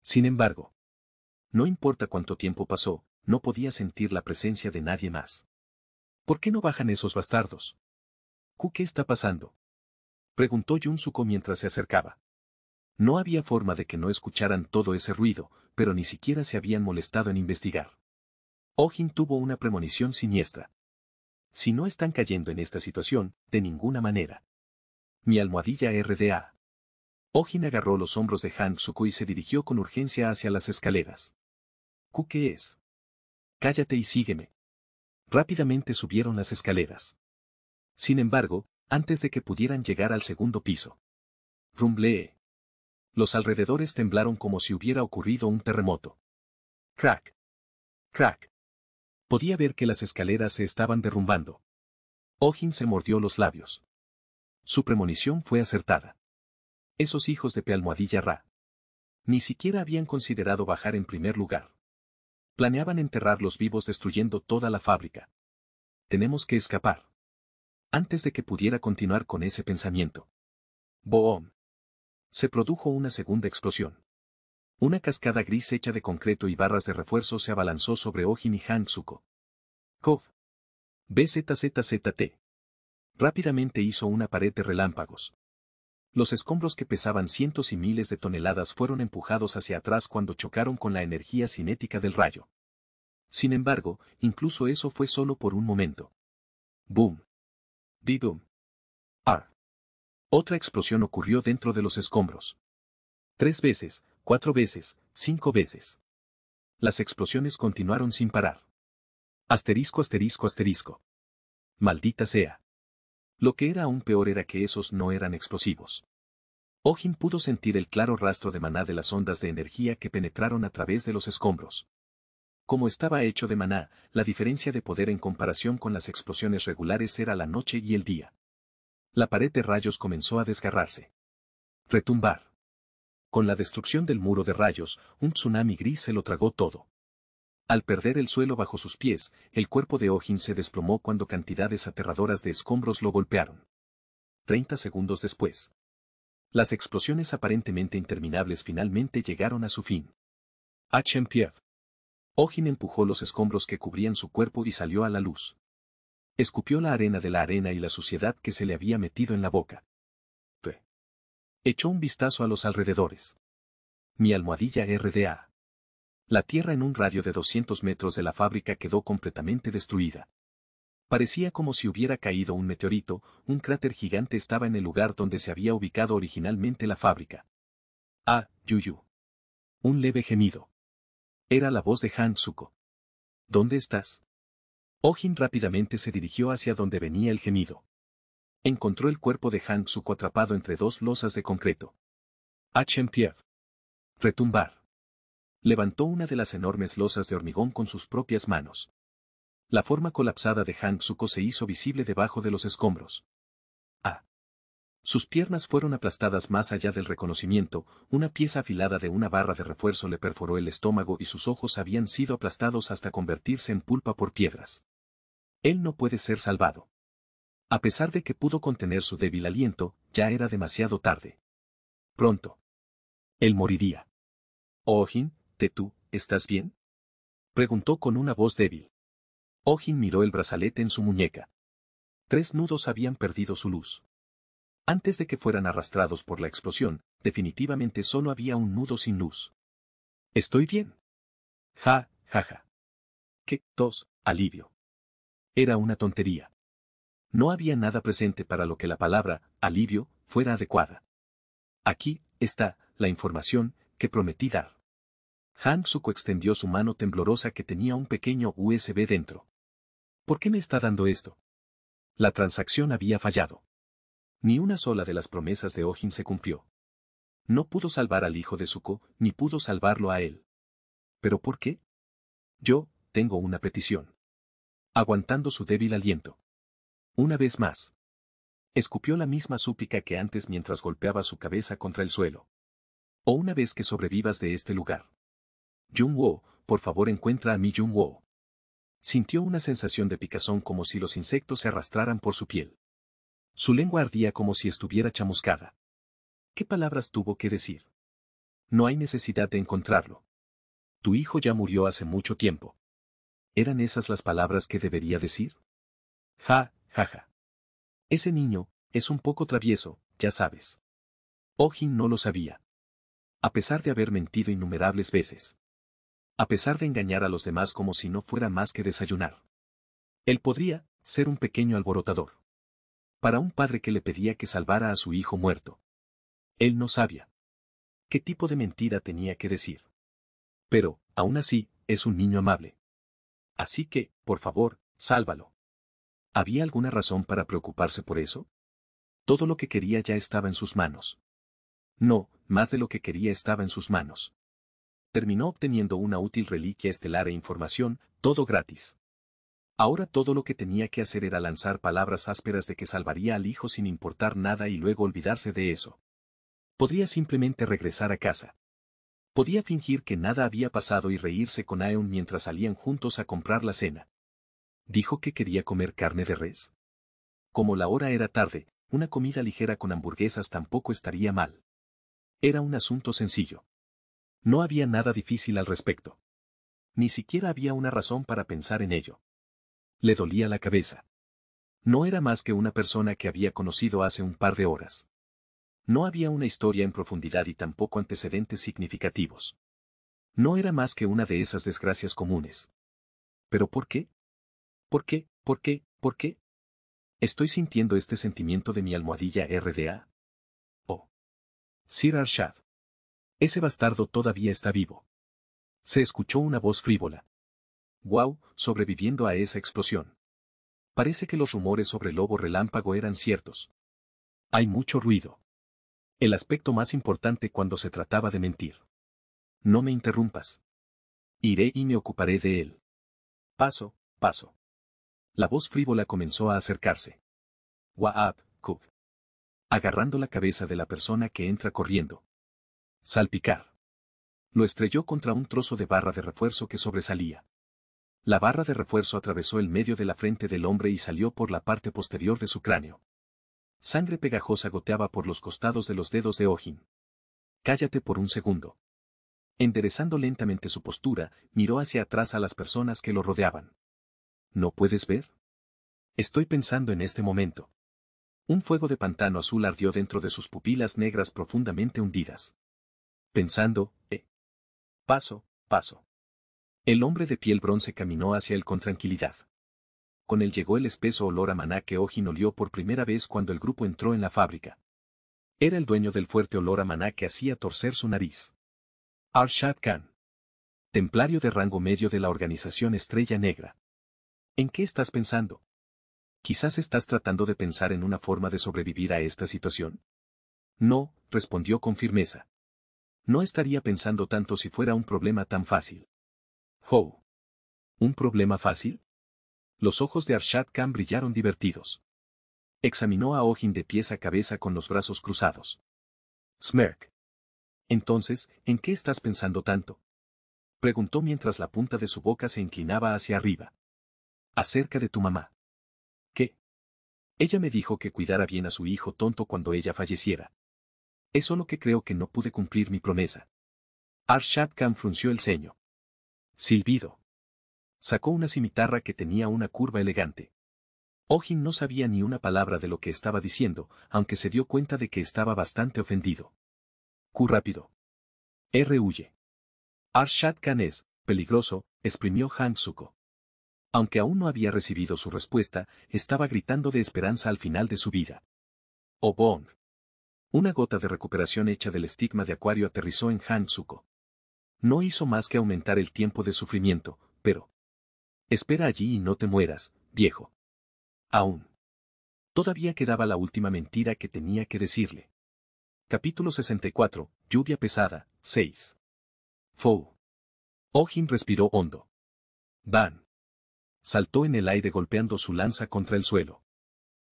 Sin embargo, no importa cuánto tiempo pasó, no podía sentir la presencia de nadie más. ¿Por qué no bajan esos bastardos? ¿Qué está pasando? Preguntó Junsuko mientras se acercaba. No había forma de que no escucharan todo ese ruido, pero ni siquiera se habían molestado en investigar. Ojin tuvo una premonición siniestra. Si no están cayendo en esta situación, de ninguna manera. Mi almohadilla RDA. Ojin agarró los hombros de Han y se dirigió con urgencia hacia las escaleras. ¿Ku qué es? Cállate y sígueme. Rápidamente subieron las escaleras. Sin embargo, antes de que pudieran llegar al segundo piso. Rumblee. Los alrededores temblaron como si hubiera ocurrido un terremoto. Crack. Crack. Podía ver que las escaleras se estaban derrumbando. Ogin se mordió los labios. Su premonición fue acertada. Esos hijos de Pealmohadilla Ra. Ni siquiera habían considerado bajar en primer lugar. Planeaban enterrar los vivos destruyendo toda la fábrica. Tenemos que escapar antes de que pudiera continuar con ese pensamiento. Boom. Se produjo una segunda explosión. Una cascada gris hecha de concreto y barras de refuerzo se abalanzó sobre y Hangsuko. Kov. BZZZT. Rápidamente hizo una pared de relámpagos. Los escombros que pesaban cientos y miles de toneladas fueron empujados hacia atrás cuando chocaron con la energía cinética del rayo. Sin embargo, incluso eso fue solo por un momento. Boom. Didum. ar. Ah. Otra explosión ocurrió dentro de los escombros. Tres veces, cuatro veces, cinco veces. Las explosiones continuaron sin parar. Asterisco, asterisco, asterisco. Maldita sea. Lo que era aún peor era que esos no eran explosivos. Ojin pudo sentir el claro rastro de maná de las ondas de energía que penetraron a través de los escombros. Como estaba hecho de maná, la diferencia de poder en comparación con las explosiones regulares era la noche y el día. La pared de rayos comenzó a desgarrarse. Retumbar. Con la destrucción del muro de rayos, un tsunami gris se lo tragó todo. Al perder el suelo bajo sus pies, el cuerpo de Ojin se desplomó cuando cantidades aterradoras de escombros lo golpearon. Treinta segundos después. Las explosiones aparentemente interminables finalmente llegaron a su fin. HMPF. Ojin empujó los escombros que cubrían su cuerpo y salió a la luz. Escupió la arena de la arena y la suciedad que se le había metido en la boca. P. Echó un vistazo a los alrededores. Mi almohadilla RDA. La tierra en un radio de 200 metros de la fábrica quedó completamente destruida. Parecía como si hubiera caído un meteorito, un cráter gigante estaba en el lugar donde se había ubicado originalmente la fábrica. Ah, Yuyu. Un leve gemido. Era la voz de Han ¿Dónde estás? Ojin rápidamente se dirigió hacia donde venía el gemido. Encontró el cuerpo de Han atrapado entre dos losas de concreto. H.M.P.F. Retumbar. Levantó una de las enormes losas de hormigón con sus propias manos. La forma colapsada de Han se hizo visible debajo de los escombros. Sus piernas fueron aplastadas más allá del reconocimiento, una pieza afilada de una barra de refuerzo le perforó el estómago y sus ojos habían sido aplastados hasta convertirse en pulpa por piedras. Él no puede ser salvado. A pesar de que pudo contener su débil aliento, ya era demasiado tarde. Pronto. Él moriría. Oh, ¿te tú, ¿estás bien? Preguntó con una voz débil. Ojin miró el brazalete en su muñeca. Tres nudos habían perdido su luz. Antes de que fueran arrastrados por la explosión, definitivamente solo había un nudo sin luz. Estoy bien. Ja, ja, ja. Qué tos, alivio. Era una tontería. No había nada presente para lo que la palabra alivio fuera adecuada. Aquí está la información que prometí dar. Han Suko extendió su mano temblorosa que tenía un pequeño USB dentro. ¿Por qué me está dando esto? La transacción había fallado ni una sola de las promesas de Ojin se cumplió. No pudo salvar al hijo de Suko, ni pudo salvarlo a él. ¿Pero por qué? Yo, tengo una petición. Aguantando su débil aliento. Una vez más. Escupió la misma súplica que antes mientras golpeaba su cabeza contra el suelo. O una vez que sobrevivas de este lugar. jung Wo, por favor encuentra a mi jung Wo. Sintió una sensación de picazón como si los insectos se arrastraran por su piel. Su lengua ardía como si estuviera chamuscada. ¿Qué palabras tuvo que decir? No hay necesidad de encontrarlo. Tu hijo ya murió hace mucho tiempo. ¿Eran esas las palabras que debería decir? Ja, ja, ja. Ese niño, es un poco travieso, ya sabes. Ojin no lo sabía. A pesar de haber mentido innumerables veces. A pesar de engañar a los demás como si no fuera más que desayunar. Él podría, ser un pequeño alborotador para un padre que le pedía que salvara a su hijo muerto. Él no sabía qué tipo de mentira tenía que decir. Pero, aún así, es un niño amable. Así que, por favor, sálvalo. ¿Había alguna razón para preocuparse por eso? Todo lo que quería ya estaba en sus manos. No, más de lo que quería estaba en sus manos. Terminó obteniendo una útil reliquia estelar e información, todo gratis. Ahora todo lo que tenía que hacer era lanzar palabras ásperas de que salvaría al hijo sin importar nada y luego olvidarse de eso. Podría simplemente regresar a casa. Podía fingir que nada había pasado y reírse con Aeon mientras salían juntos a comprar la cena. Dijo que quería comer carne de res. Como la hora era tarde, una comida ligera con hamburguesas tampoco estaría mal. Era un asunto sencillo. No había nada difícil al respecto. Ni siquiera había una razón para pensar en ello. Le dolía la cabeza. No era más que una persona que había conocido hace un par de horas. No había una historia en profundidad y tampoco antecedentes significativos. No era más que una de esas desgracias comunes. ¿Pero por qué? ¿Por qué? ¿Por qué? ¿Por qué? ¿Estoy sintiendo este sentimiento de mi almohadilla RDA? Oh. Sir Arshad. Ese bastardo todavía está vivo. Se escuchó una voz frívola wow, sobreviviendo a esa explosión. Parece que los rumores sobre el Lobo Relámpago eran ciertos. Hay mucho ruido. El aspecto más importante cuando se trataba de mentir. No me interrumpas. Iré y me ocuparé de él. Paso, paso. La voz frívola comenzó a acercarse. Waab, Kub. Agarrando la cabeza de la persona que entra corriendo. Salpicar. Lo estrelló contra un trozo de barra de refuerzo que sobresalía. La barra de refuerzo atravesó el medio de la frente del hombre y salió por la parte posterior de su cráneo. Sangre pegajosa goteaba por los costados de los dedos de Ojin. Cállate por un segundo. Enderezando lentamente su postura, miró hacia atrás a las personas que lo rodeaban. ¿No puedes ver? Estoy pensando en este momento. Un fuego de pantano azul ardió dentro de sus pupilas negras profundamente hundidas. Pensando, eh. Paso, paso. El hombre de piel bronce caminó hacia él con tranquilidad. Con él llegó el espeso olor a maná que Ojin olió por primera vez cuando el grupo entró en la fábrica. Era el dueño del fuerte olor a maná que hacía torcer su nariz. Arshad Khan. Templario de rango medio de la organización Estrella Negra. ¿En qué estás pensando? Quizás estás tratando de pensar en una forma de sobrevivir a esta situación. No, respondió con firmeza. No estaría pensando tanto si fuera un problema tan fácil. ¿Un problema fácil? Los ojos de Arshad Khan brillaron divertidos. Examinó a Ojin de pies a cabeza con los brazos cruzados. Smirk. Entonces, ¿en qué estás pensando tanto? Preguntó mientras la punta de su boca se inclinaba hacia arriba. Acerca de tu mamá. ¿Qué? Ella me dijo que cuidara bien a su hijo tonto cuando ella falleciera. Es solo que creo que no pude cumplir mi promesa. Arshad Khan frunció el ceño. Silbido. Sacó una cimitarra que tenía una curva elegante. Ogin no sabía ni una palabra de lo que estaba diciendo, aunque se dio cuenta de que estaba bastante ofendido. Q rápido. R huye. Arshad Khan es, peligroso, exprimió Han Suko. Aunque aún no había recibido su respuesta, estaba gritando de esperanza al final de su vida. Obong. Oh, una gota de recuperación hecha del estigma de acuario aterrizó en Han Suko no hizo más que aumentar el tiempo de sufrimiento, pero... Espera allí y no te mueras, viejo. Aún. Todavía quedaba la última mentira que tenía que decirle. Capítulo 64. Lluvia pesada. 6. Fou. Ojin respiró hondo. Van. Saltó en el aire golpeando su lanza contra el suelo.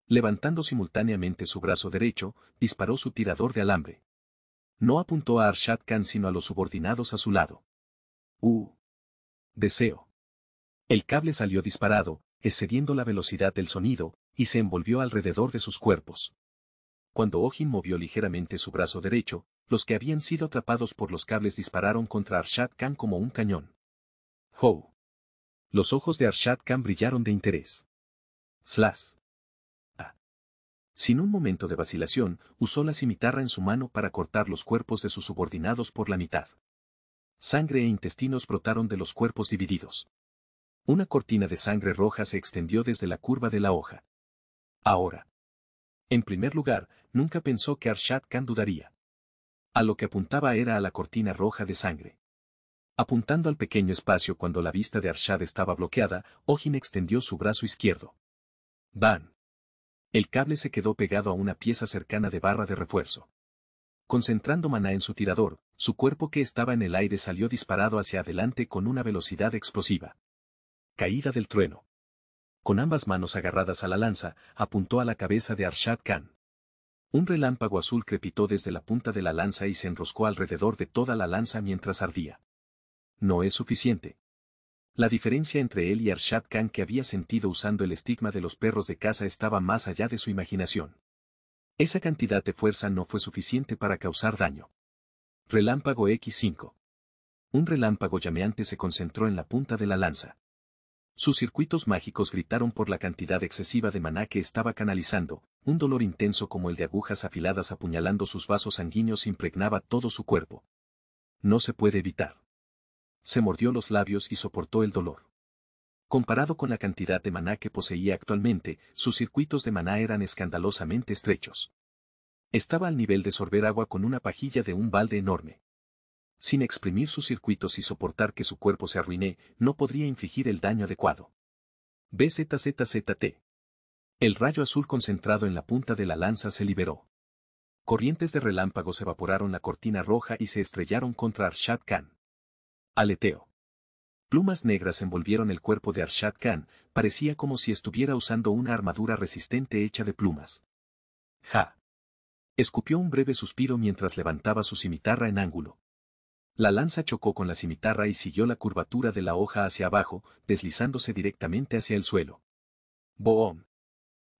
Levantando simultáneamente su brazo derecho, disparó su tirador de alambre no apuntó a Arshad Khan sino a los subordinados a su lado. ¡Uh! Deseo. El cable salió disparado, excediendo la velocidad del sonido, y se envolvió alrededor de sus cuerpos. Cuando Ojin movió ligeramente su brazo derecho, los que habían sido atrapados por los cables dispararon contra Arshad Khan como un cañón. ¡Oh! Los ojos de Arshad Khan brillaron de interés. Slash. Sin un momento de vacilación, usó la cimitarra en su mano para cortar los cuerpos de sus subordinados por la mitad. Sangre e intestinos brotaron de los cuerpos divididos. Una cortina de sangre roja se extendió desde la curva de la hoja. Ahora. En primer lugar, nunca pensó que Arshad Khan dudaría. A lo que apuntaba era a la cortina roja de sangre. Apuntando al pequeño espacio cuando la vista de Arshad estaba bloqueada, Ojin extendió su brazo izquierdo. Van. El cable se quedó pegado a una pieza cercana de barra de refuerzo. Concentrando maná en su tirador, su cuerpo que estaba en el aire salió disparado hacia adelante con una velocidad explosiva. Caída del trueno. Con ambas manos agarradas a la lanza, apuntó a la cabeza de Arshad Khan. Un relámpago azul crepitó desde la punta de la lanza y se enroscó alrededor de toda la lanza mientras ardía. No es suficiente, la diferencia entre él y Arshad Khan que había sentido usando el estigma de los perros de caza estaba más allá de su imaginación. Esa cantidad de fuerza no fue suficiente para causar daño. Relámpago X5. Un relámpago llameante se concentró en la punta de la lanza. Sus circuitos mágicos gritaron por la cantidad excesiva de maná que estaba canalizando, un dolor intenso como el de agujas afiladas apuñalando sus vasos sanguíneos impregnaba todo su cuerpo. No se puede evitar. Se mordió los labios y soportó el dolor. Comparado con la cantidad de maná que poseía actualmente, sus circuitos de maná eran escandalosamente estrechos. Estaba al nivel de sorber agua con una pajilla de un balde enorme. Sin exprimir sus circuitos y soportar que su cuerpo se arruiné, no podría infligir el daño adecuado. BZZZT. El rayo azul concentrado en la punta de la lanza se liberó. Corrientes de relámpagos evaporaron la cortina roja y se estrellaron contra Arshad Khan. Aleteo. Plumas negras envolvieron el cuerpo de Arshad Khan, parecía como si estuviera usando una armadura resistente hecha de plumas. ¡Ja! Escupió un breve suspiro mientras levantaba su cimitarra en ángulo. La lanza chocó con la cimitarra y siguió la curvatura de la hoja hacia abajo, deslizándose directamente hacia el suelo. ¡Boom!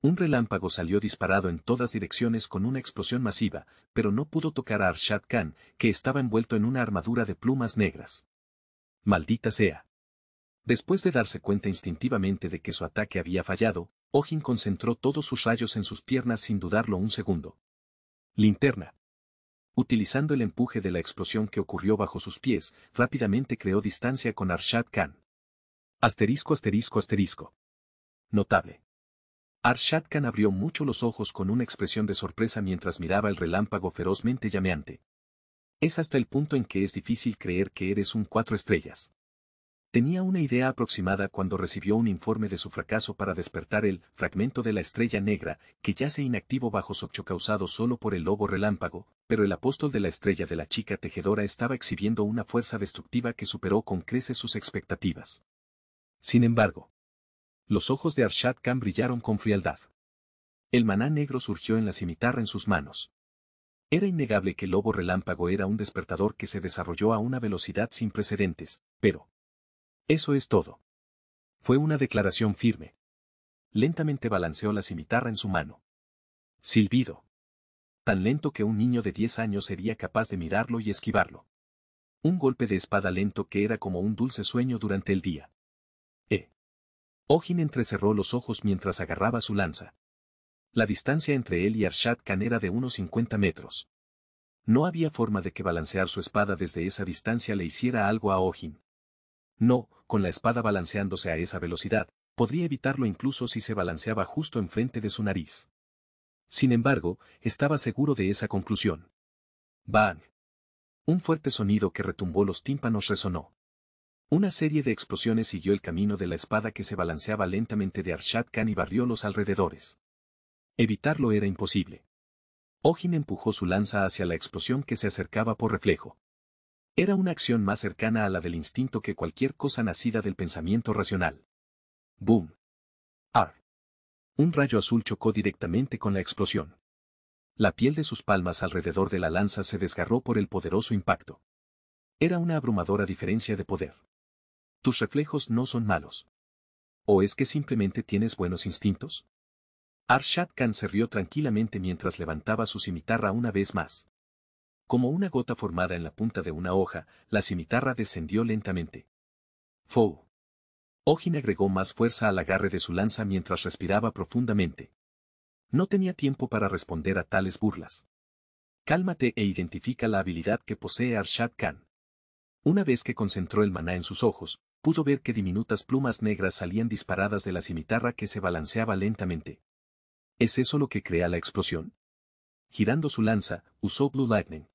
Un relámpago salió disparado en todas direcciones con una explosión masiva, pero no pudo tocar a Arshad Khan, que estaba envuelto en una armadura de plumas negras. Maldita sea. Después de darse cuenta instintivamente de que su ataque había fallado, Ojin concentró todos sus rayos en sus piernas sin dudarlo un segundo. Linterna. Utilizando el empuje de la explosión que ocurrió bajo sus pies, rápidamente creó distancia con Arshad Khan. Asterisco, asterisco, asterisco. Notable. Arshad Khan abrió mucho los ojos con una expresión de sorpresa mientras miraba el relámpago ferozmente llameante. Es hasta el punto en que es difícil creer que eres un cuatro estrellas. Tenía una idea aproximada cuando recibió un informe de su fracaso para despertar el fragmento de la estrella negra, que yace inactivo bajo socho causado solo por el lobo relámpago, pero el apóstol de la estrella de la chica tejedora estaba exhibiendo una fuerza destructiva que superó con creces sus expectativas. Sin embargo, los ojos de Arshad Khan brillaron con frialdad. El maná negro surgió en la cimitarra en sus manos. Era innegable que Lobo Relámpago era un despertador que se desarrolló a una velocidad sin precedentes, pero... Eso es todo. Fue una declaración firme. Lentamente balanceó la cimitarra en su mano. Silbido. Tan lento que un niño de 10 años sería capaz de mirarlo y esquivarlo. Un golpe de espada lento que era como un dulce sueño durante el día. Eh. Ojin entrecerró los ojos mientras agarraba su lanza. La distancia entre él y Arshad Khan era de unos 50 metros. No había forma de que balancear su espada desde esa distancia le hiciera algo a Ojin. No, con la espada balanceándose a esa velocidad, podría evitarlo incluso si se balanceaba justo enfrente de su nariz. Sin embargo, estaba seguro de esa conclusión. ¡Bang! Un fuerte sonido que retumbó los tímpanos resonó. Una serie de explosiones siguió el camino de la espada que se balanceaba lentamente de Arshad Khan y barrió los alrededores. Evitarlo era imposible. Ogin empujó su lanza hacia la explosión que se acercaba por reflejo. Era una acción más cercana a la del instinto que cualquier cosa nacida del pensamiento racional. Boom. Ar. Un rayo azul chocó directamente con la explosión. La piel de sus palmas alrededor de la lanza se desgarró por el poderoso impacto. Era una abrumadora diferencia de poder. Tus reflejos no son malos. ¿O es que simplemente tienes buenos instintos? Arshat Khan se rió tranquilamente mientras levantaba su cimitarra una vez más. Como una gota formada en la punta de una hoja, la cimitarra descendió lentamente. Fou. Ojin agregó más fuerza al agarre de su lanza mientras respiraba profundamente. No tenía tiempo para responder a tales burlas. Cálmate e identifica la habilidad que posee Arshat Khan. Una vez que concentró el maná en sus ojos, pudo ver que diminutas plumas negras salían disparadas de la cimitarra que se balanceaba lentamente. ¿Es eso lo que crea la explosión? Girando su lanza, usó Blue Lightning.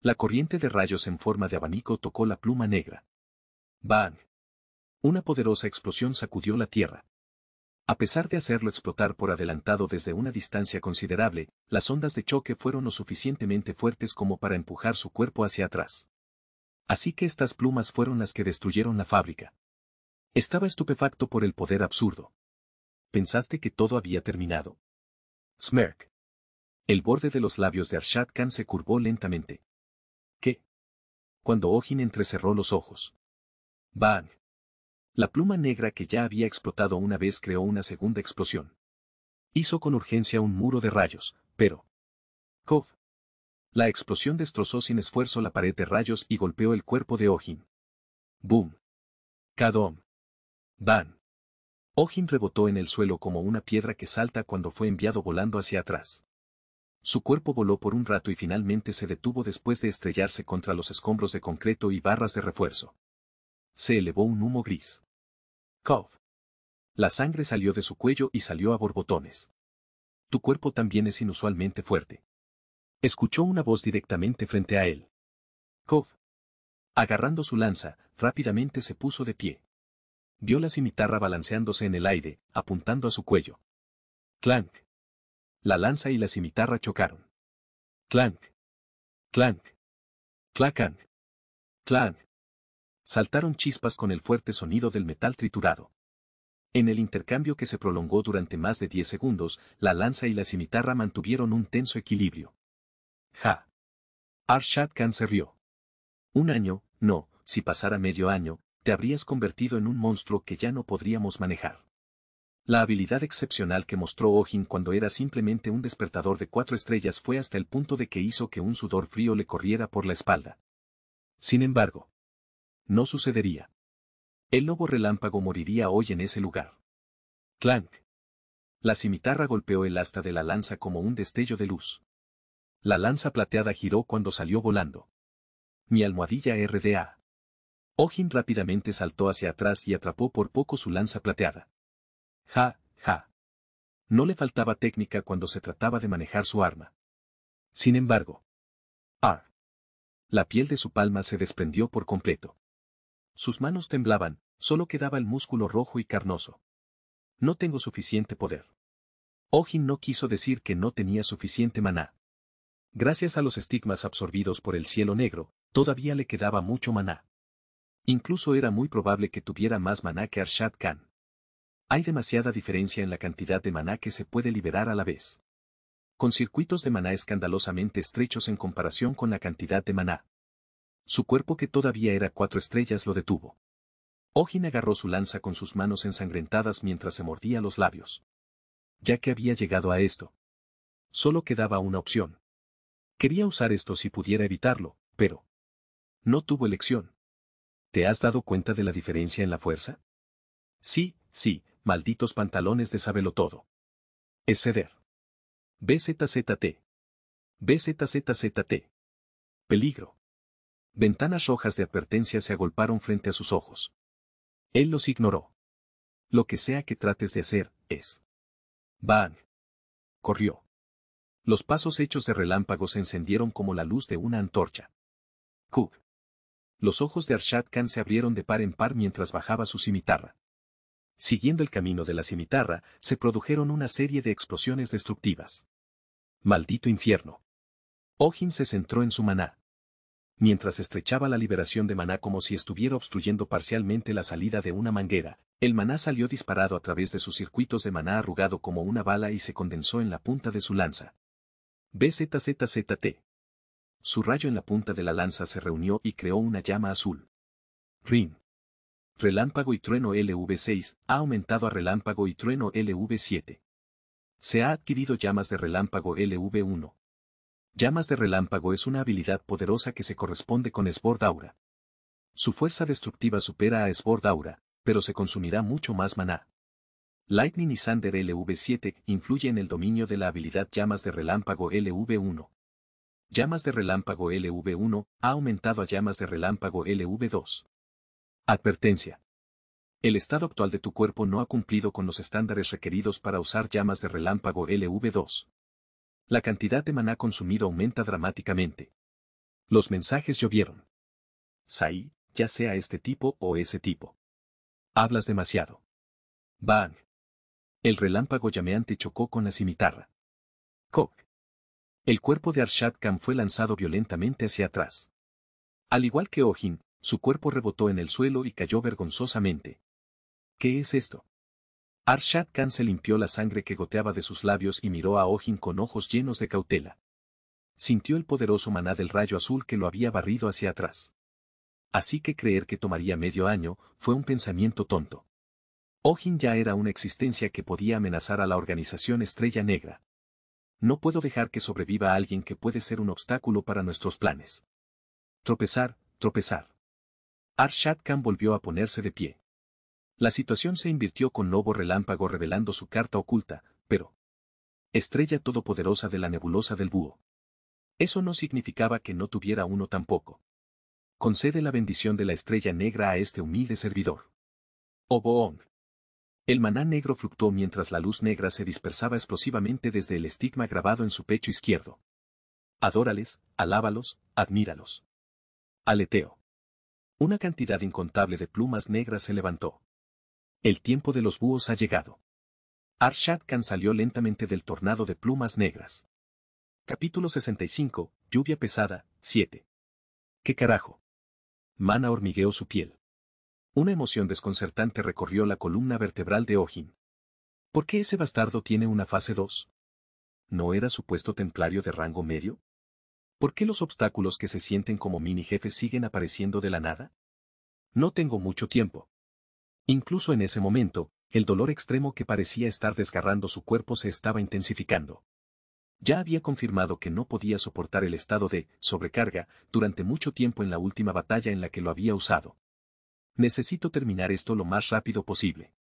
La corriente de rayos en forma de abanico tocó la pluma negra. ¡Bang! Una poderosa explosión sacudió la Tierra. A pesar de hacerlo explotar por adelantado desde una distancia considerable, las ondas de choque fueron lo suficientemente fuertes como para empujar su cuerpo hacia atrás. Así que estas plumas fueron las que destruyeron la fábrica. Estaba estupefacto por el poder absurdo. Pensaste que todo había terminado. Smirk. El borde de los labios de Arshad Khan se curvó lentamente. ¿Qué? Cuando Ojin entrecerró los ojos. Bang. La pluma negra que ya había explotado una vez creó una segunda explosión. Hizo con urgencia un muro de rayos, pero... Kov. La explosión destrozó sin esfuerzo la pared de rayos y golpeó el cuerpo de Ojin. Boom. Kadom. Bang. Ojin rebotó en el suelo como una piedra que salta cuando fue enviado volando hacia atrás. Su cuerpo voló por un rato y finalmente se detuvo después de estrellarse contra los escombros de concreto y barras de refuerzo. Se elevó un humo gris. Kov. La sangre salió de su cuello y salió a borbotones. Tu cuerpo también es inusualmente fuerte. Escuchó una voz directamente frente a él. Kov. Agarrando su lanza, rápidamente se puso de pie vio la cimitarra balanceándose en el aire, apuntando a su cuello. Clank. La lanza y la cimitarra chocaron. Clank. Clank. Clacan. Clank. Saltaron chispas con el fuerte sonido del metal triturado. En el intercambio que se prolongó durante más de diez segundos, la lanza y la cimitarra mantuvieron un tenso equilibrio. Ja. Arshad Khan se rió. Un año, no, si pasara medio año, te habrías convertido en un monstruo que ya no podríamos manejar. La habilidad excepcional que mostró Ojin cuando era simplemente un despertador de cuatro estrellas fue hasta el punto de que hizo que un sudor frío le corriera por la espalda. Sin embargo, no sucedería. El lobo relámpago moriría hoy en ese lugar. Clank. La cimitarra golpeó el asta de la lanza como un destello de luz. La lanza plateada giró cuando salió volando. Mi almohadilla RDA. Ojin rápidamente saltó hacia atrás y atrapó por poco su lanza plateada. Ja, ja. No le faltaba técnica cuando se trataba de manejar su arma. Sin embargo. Ah. La piel de su palma se desprendió por completo. Sus manos temblaban, solo quedaba el músculo rojo y carnoso. No tengo suficiente poder. Ojin no quiso decir que no tenía suficiente maná. Gracias a los estigmas absorbidos por el cielo negro, todavía le quedaba mucho maná. Incluso era muy probable que tuviera más maná que Arshad Khan. Hay demasiada diferencia en la cantidad de maná que se puede liberar a la vez. Con circuitos de maná escandalosamente estrechos en comparación con la cantidad de maná. Su cuerpo que todavía era cuatro estrellas lo detuvo. Ojin agarró su lanza con sus manos ensangrentadas mientras se mordía los labios. Ya que había llegado a esto. Solo quedaba una opción. Quería usar esto si pudiera evitarlo, pero... No tuvo elección. ¿Te has dado cuenta de la diferencia en la fuerza? Sí, sí, malditos pantalones de sábelo todo. Es ceder. BZZT. BZZZT. Peligro. Ventanas rojas de advertencia se agolparon frente a sus ojos. Él los ignoró. Lo que sea que trates de hacer, es. Van. Corrió. Los pasos hechos de relámpagos se encendieron como la luz de una antorcha. Cook los ojos de Arshad Khan se abrieron de par en par mientras bajaba su cimitarra. Siguiendo el camino de la cimitarra, se produjeron una serie de explosiones destructivas. Maldito infierno. Ogin se centró en su maná. Mientras estrechaba la liberación de maná como si estuviera obstruyendo parcialmente la salida de una manguera, el maná salió disparado a través de sus circuitos de maná arrugado como una bala y se condensó en la punta de su lanza. BZZZT. Su rayo en la punta de la lanza se reunió y creó una llama azul. Rin. Relámpago y trueno LV6 ha aumentado a relámpago y trueno LV7. Se ha adquirido llamas de relámpago LV1. Llamas de relámpago es una habilidad poderosa que se corresponde con Sbordaura. Aura. Su fuerza destructiva supera a Sbordaura, Aura, pero se consumirá mucho más maná. Lightning y Sander LV7 influye en el dominio de la habilidad llamas de relámpago LV1 llamas de relámpago LV1 ha aumentado a llamas de relámpago LV2. Advertencia. El estado actual de tu cuerpo no ha cumplido con los estándares requeridos para usar llamas de relámpago LV2. La cantidad de maná consumido aumenta dramáticamente. Los mensajes llovieron. Saí, ya sea este tipo o ese tipo. Hablas demasiado. Bang. El relámpago llameante chocó con la cimitarra. El cuerpo de Arshad Khan fue lanzado violentamente hacia atrás. Al igual que Ojin, su cuerpo rebotó en el suelo y cayó vergonzosamente. ¿Qué es esto? Arshad Khan se limpió la sangre que goteaba de sus labios y miró a Ojin con ojos llenos de cautela. Sintió el poderoso maná del rayo azul que lo había barrido hacia atrás. Así que creer que tomaría medio año fue un pensamiento tonto. Ojin ya era una existencia que podía amenazar a la organización Estrella Negra no puedo dejar que sobreviva alguien que puede ser un obstáculo para nuestros planes. Tropezar, tropezar. Arshad Khan volvió a ponerse de pie. La situación se invirtió con Lobo Relámpago revelando su carta oculta, pero... Estrella todopoderosa de la nebulosa del búho. Eso no significaba que no tuviera uno tampoco. Concede la bendición de la estrella negra a este humilde servidor. Oboong. Oh, el maná negro fluctuó mientras la luz negra se dispersaba explosivamente desde el estigma grabado en su pecho izquierdo. Adórales, alábalos, admíralos. Aleteo. Una cantidad incontable de plumas negras se levantó. El tiempo de los búhos ha llegado. Arshad Khan salió lentamente del tornado de plumas negras. Capítulo 65, Lluvia pesada, 7. ¿Qué carajo? Mana hormigueó su piel. Una emoción desconcertante recorrió la columna vertebral de Ojin. ¿Por qué ese bastardo tiene una fase 2? ¿No era supuesto templario de rango medio? ¿Por qué los obstáculos que se sienten como mini jefes siguen apareciendo de la nada? No tengo mucho tiempo. Incluso en ese momento, el dolor extremo que parecía estar desgarrando su cuerpo se estaba intensificando. Ya había confirmado que no podía soportar el estado de sobrecarga durante mucho tiempo en la última batalla en la que lo había usado. Necesito terminar esto lo más rápido posible.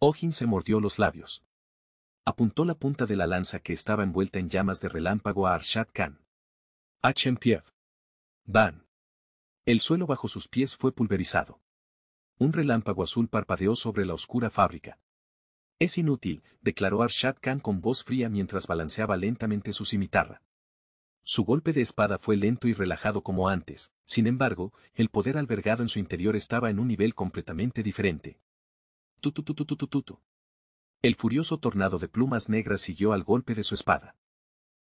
Ogin se mordió los labios. Apuntó la punta de la lanza que estaba envuelta en llamas de relámpago a Arshad Khan. HMPF. Van. El suelo bajo sus pies fue pulverizado. Un relámpago azul parpadeó sobre la oscura fábrica. Es inútil, declaró Arshad Khan con voz fría mientras balanceaba lentamente su cimitarra. Su golpe de espada fue lento y relajado como antes, sin embargo, el poder albergado en su interior estaba en un nivel completamente diferente. Tutututututututu. El furioso tornado de plumas negras siguió al golpe de su espada.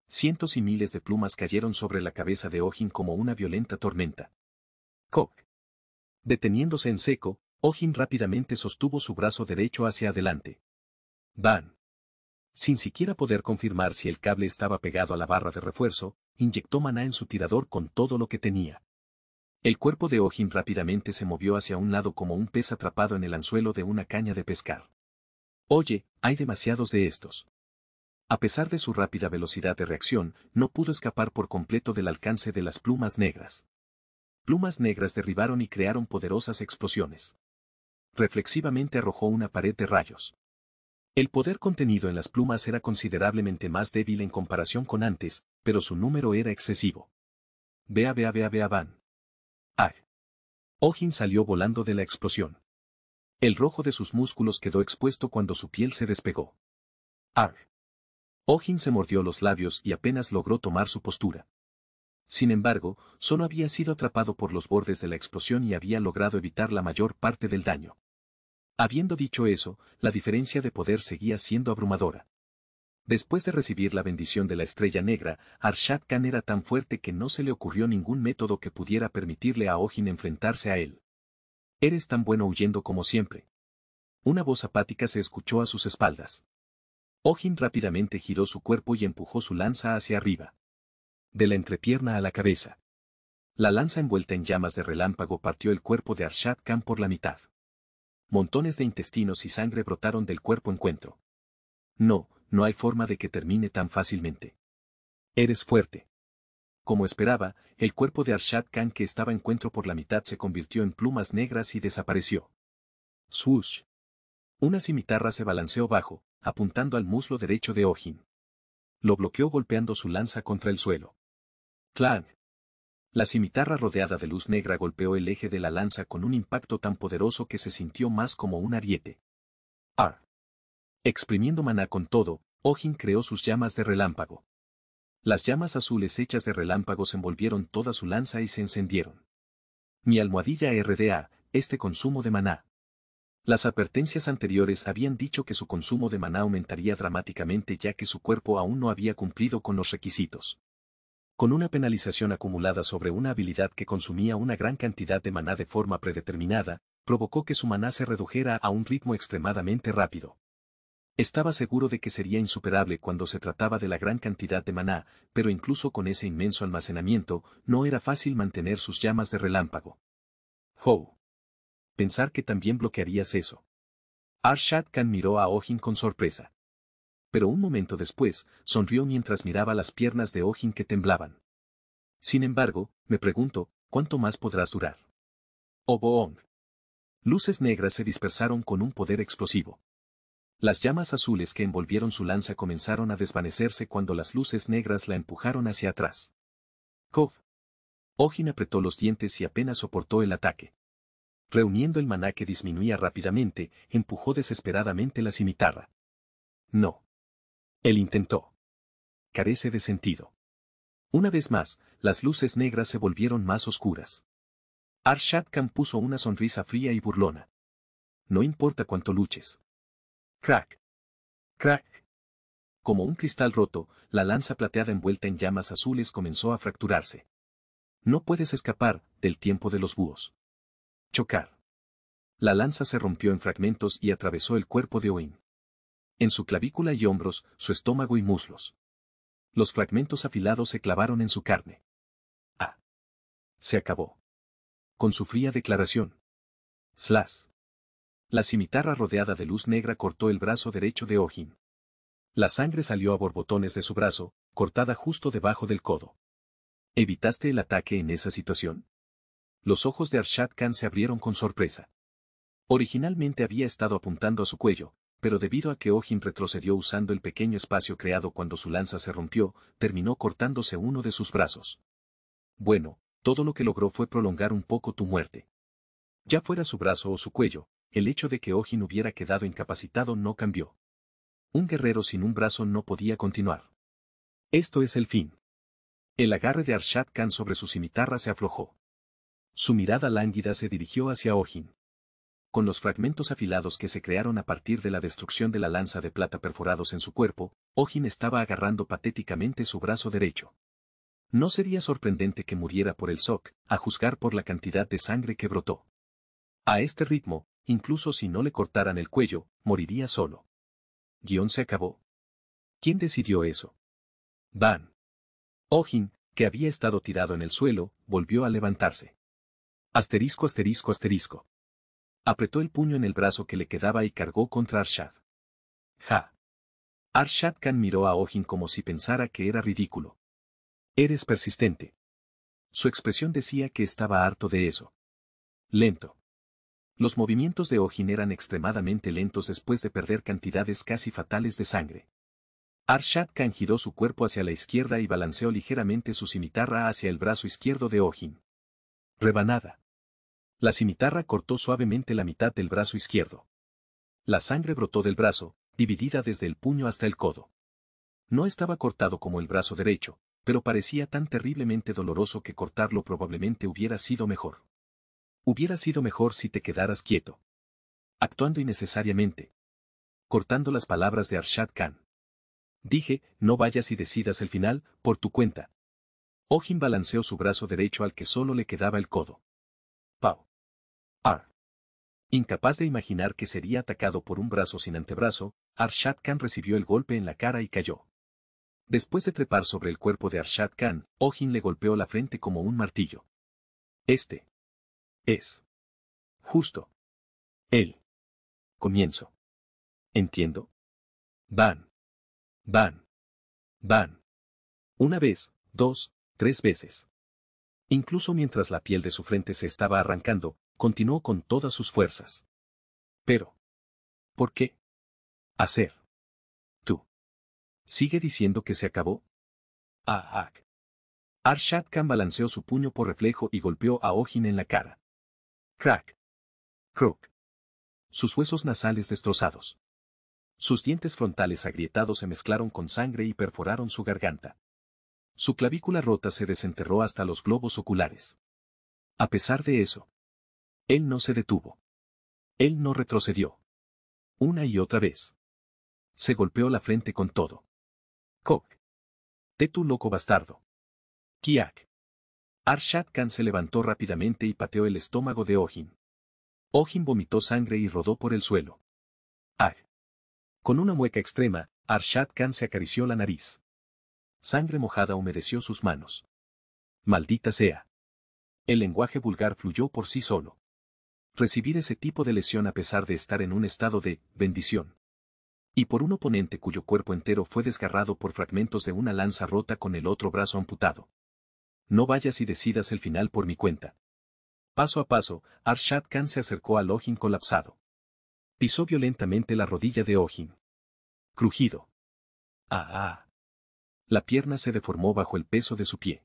Cientos y miles de plumas cayeron sobre la cabeza de Ojin como una violenta tormenta. Kok. Deteniéndose en seco, Ojin rápidamente sostuvo su brazo derecho hacia adelante. Van. Sin siquiera poder confirmar si el cable estaba pegado a la barra de refuerzo, inyectó maná en su tirador con todo lo que tenía. El cuerpo de Ojin rápidamente se movió hacia un lado como un pez atrapado en el anzuelo de una caña de pescar. Oye, hay demasiados de estos. A pesar de su rápida velocidad de reacción, no pudo escapar por completo del alcance de las plumas negras. Plumas negras derribaron y crearon poderosas explosiones. Reflexivamente arrojó una pared de rayos. El poder contenido en las plumas era considerablemente más débil en comparación con antes, pero su número era excesivo. Vea, vea, vea, vea, van. ¡Ay! Ogin salió volando de la explosión. El rojo de sus músculos quedó expuesto cuando su piel se despegó. ¡Ar! Ogin se mordió los labios y apenas logró tomar su postura. Sin embargo, solo había sido atrapado por los bordes de la explosión y había logrado evitar la mayor parte del daño. Habiendo dicho eso, la diferencia de poder seguía siendo abrumadora. Después de recibir la bendición de la estrella negra, Arshad Khan era tan fuerte que no se le ocurrió ningún método que pudiera permitirle a Ojin enfrentarse a él. Eres tan bueno huyendo como siempre. Una voz apática se escuchó a sus espaldas. Ogin rápidamente giró su cuerpo y empujó su lanza hacia arriba. De la entrepierna a la cabeza. La lanza envuelta en llamas de relámpago partió el cuerpo de Arshad Khan por la mitad. Montones de intestinos y sangre brotaron del cuerpo encuentro. No, no hay forma de que termine tan fácilmente. Eres fuerte. Como esperaba, el cuerpo de Arshad Khan que estaba en encuentro por la mitad se convirtió en plumas negras y desapareció. Swoosh. Una cimitarra se balanceó bajo, apuntando al muslo derecho de Ojin. Lo bloqueó golpeando su lanza contra el suelo. Clang. La cimitarra rodeada de luz negra golpeó el eje de la lanza con un impacto tan poderoso que se sintió más como un ariete. Ar. Exprimiendo maná con todo, Ojin creó sus llamas de relámpago. Las llamas azules hechas de relámpagos envolvieron toda su lanza y se encendieron. Mi almohadilla RDA, este consumo de maná. Las advertencias anteriores habían dicho que su consumo de maná aumentaría dramáticamente ya que su cuerpo aún no había cumplido con los requisitos. Con una penalización acumulada sobre una habilidad que consumía una gran cantidad de maná de forma predeterminada, provocó que su maná se redujera a un ritmo extremadamente rápido. Estaba seguro de que sería insuperable cuando se trataba de la gran cantidad de maná, pero incluso con ese inmenso almacenamiento, no era fácil mantener sus llamas de relámpago. —¡Oh! Pensar que también bloquearías eso. Arshad Khan miró a Ojin con sorpresa. Pero un momento después, sonrió mientras miraba las piernas de Ojin que temblaban. Sin embargo, me pregunto, ¿cuánto más podrás durar? Oboong. Oh, Luces negras se dispersaron con un poder explosivo. Las llamas azules que envolvieron su lanza comenzaron a desvanecerse cuando las luces negras la empujaron hacia atrás. Kov. Ogin apretó los dientes y apenas soportó el ataque. Reuniendo el maná que disminuía rápidamente, empujó desesperadamente la cimitarra. No. Él intentó. Carece de sentido. Una vez más, las luces negras se volvieron más oscuras. Arshad Khan puso una sonrisa fría y burlona. No importa cuánto luches. Crack. Crack. Como un cristal roto, la lanza plateada envuelta en llamas azules comenzó a fracturarse. No puedes escapar del tiempo de los búhos. Chocar. La lanza se rompió en fragmentos y atravesó el cuerpo de Oin. En su clavícula y hombros, su estómago y muslos. Los fragmentos afilados se clavaron en su carne. Ah. Se acabó. Con su fría declaración. Slash. La cimitarra rodeada de luz negra cortó el brazo derecho de Ojin. La sangre salió a borbotones de su brazo, cortada justo debajo del codo. Evitaste el ataque en esa situación. Los ojos de Arshad Khan se abrieron con sorpresa. Originalmente había estado apuntando a su cuello, pero debido a que Ojin retrocedió usando el pequeño espacio creado cuando su lanza se rompió, terminó cortándose uno de sus brazos. Bueno, todo lo que logró fue prolongar un poco tu muerte. Ya fuera su brazo o su cuello, el hecho de que Ojin hubiera quedado incapacitado no cambió. Un guerrero sin un brazo no podía continuar. Esto es el fin. El agarre de Arshad Khan sobre su cimitarra se aflojó. Su mirada lánguida se dirigió hacia Ojin. Con los fragmentos afilados que se crearon a partir de la destrucción de la lanza de plata perforados en su cuerpo, Ojin estaba agarrando patéticamente su brazo derecho. No sería sorprendente que muriera por el SOC, a juzgar por la cantidad de sangre que brotó. A este ritmo, incluso si no le cortaran el cuello, moriría solo. Guión se acabó. ¿Quién decidió eso? Van. Ogin, que había estado tirado en el suelo, volvió a levantarse. Asterisco, asterisco, asterisco. Apretó el puño en el brazo que le quedaba y cargó contra Arshad. Ja. Arshad Khan miró a Ogin como si pensara que era ridículo. Eres persistente. Su expresión decía que estaba harto de eso. Lento. Los movimientos de Ojin eran extremadamente lentos después de perder cantidades casi fatales de sangre. Arshad Khan giró su cuerpo hacia la izquierda y balanceó ligeramente su cimitarra hacia el brazo izquierdo de Ojin. Rebanada. La cimitarra cortó suavemente la mitad del brazo izquierdo. La sangre brotó del brazo, dividida desde el puño hasta el codo. No estaba cortado como el brazo derecho, pero parecía tan terriblemente doloroso que cortarlo probablemente hubiera sido mejor. Hubiera sido mejor si te quedaras quieto. Actuando innecesariamente. Cortando las palabras de Arshad Khan. Dije, no vayas y decidas el final, por tu cuenta. Ojin balanceó su brazo derecho al que solo le quedaba el codo. Pau. Ar. Incapaz de imaginar que sería atacado por un brazo sin antebrazo, Arshad Khan recibió el golpe en la cara y cayó. Después de trepar sobre el cuerpo de Arshad Khan, Ojin le golpeó la frente como un martillo. Este es. Justo. Él. Comienzo. Entiendo. Van. Van. Van. Una vez, dos, tres veces. Incluso mientras la piel de su frente se estaba arrancando, continuó con todas sus fuerzas. Pero. ¿Por qué? Hacer. Tú. ¿Sigue diciendo que se acabó? Ah, ah. Arshad Khan balanceó su puño por reflejo y golpeó a Ojin en la cara. Crack. Crook. Sus huesos nasales destrozados. Sus dientes frontales agrietados se mezclaron con sangre y perforaron su garganta. Su clavícula rota se desenterró hasta los globos oculares. A pesar de eso, él no se detuvo. Él no retrocedió. Una y otra vez. Se golpeó la frente con todo. Cock. Té tu loco bastardo. Kiak. Arshad Khan se levantó rápidamente y pateó el estómago de Ojin. Ojin vomitó sangre y rodó por el suelo. ¡Ay! Con una mueca extrema, Arshad Khan se acarició la nariz. Sangre mojada humedeció sus manos. Maldita sea. El lenguaje vulgar fluyó por sí solo. Recibir ese tipo de lesión a pesar de estar en un estado de bendición. Y por un oponente cuyo cuerpo entero fue desgarrado por fragmentos de una lanza rota con el otro brazo amputado no vayas y decidas el final por mi cuenta. Paso a paso, Arshad Khan se acercó al Ojin colapsado. Pisó violentamente la rodilla de Ojin. Crujido. Ah, ah. La pierna se deformó bajo el peso de su pie.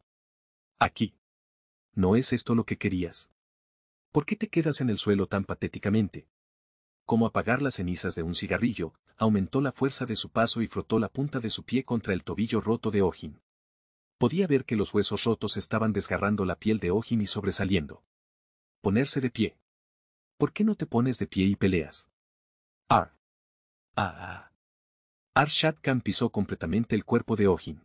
Aquí. ¿No es esto lo que querías? ¿Por qué te quedas en el suelo tan patéticamente? Como apagar las cenizas de un cigarrillo, aumentó la fuerza de su paso y frotó la punta de su pie contra el tobillo roto de Ojin. Podía ver que los huesos rotos estaban desgarrando la piel de Ojin y sobresaliendo. Ponerse de pie. ¿Por qué no te pones de pie y peleas? Ar. Ah. ah, ah. Ar Shatkan pisó completamente el cuerpo de Ojin.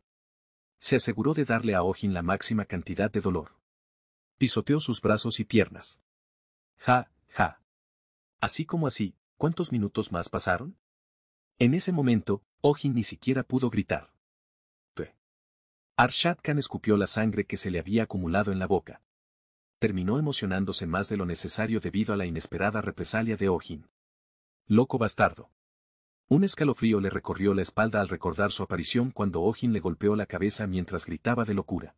Se aseguró de darle a Ojin la máxima cantidad de dolor. Pisoteó sus brazos y piernas. Ja, ja. Así como así, ¿cuántos minutos más pasaron? En ese momento, Ojin ni siquiera pudo gritar. Arshad Khan escupió la sangre que se le había acumulado en la boca. Terminó emocionándose más de lo necesario debido a la inesperada represalia de Ojin. Loco bastardo. Un escalofrío le recorrió la espalda al recordar su aparición cuando Ojin le golpeó la cabeza mientras gritaba de locura.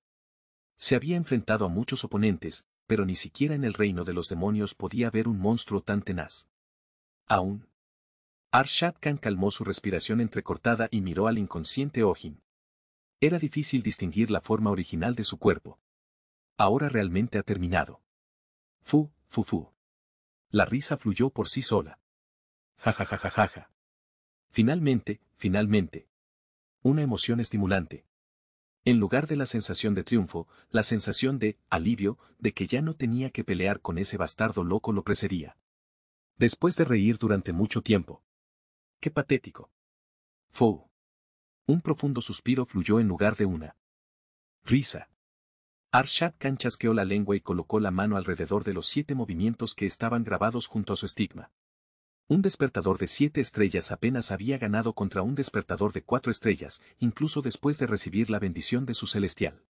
Se había enfrentado a muchos oponentes, pero ni siquiera en el reino de los demonios podía haber un monstruo tan tenaz. Aún. Arshad Khan calmó su respiración entrecortada y miró al inconsciente Ojin. Era difícil distinguir la forma original de su cuerpo. Ahora realmente ha terminado. Fu, fu, fu. La risa fluyó por sí sola. Ja, ja, ja, ja, Finalmente, finalmente. Una emoción estimulante. En lugar de la sensación de triunfo, la sensación de alivio de que ya no tenía que pelear con ese bastardo loco lo precedía. Después de reír durante mucho tiempo. Qué patético. Fu. Un profundo suspiro fluyó en lugar de una. Risa. Arshad Khan chasqueó la lengua y colocó la mano alrededor de los siete movimientos que estaban grabados junto a su estigma. Un despertador de siete estrellas apenas había ganado contra un despertador de cuatro estrellas, incluso después de recibir la bendición de su celestial.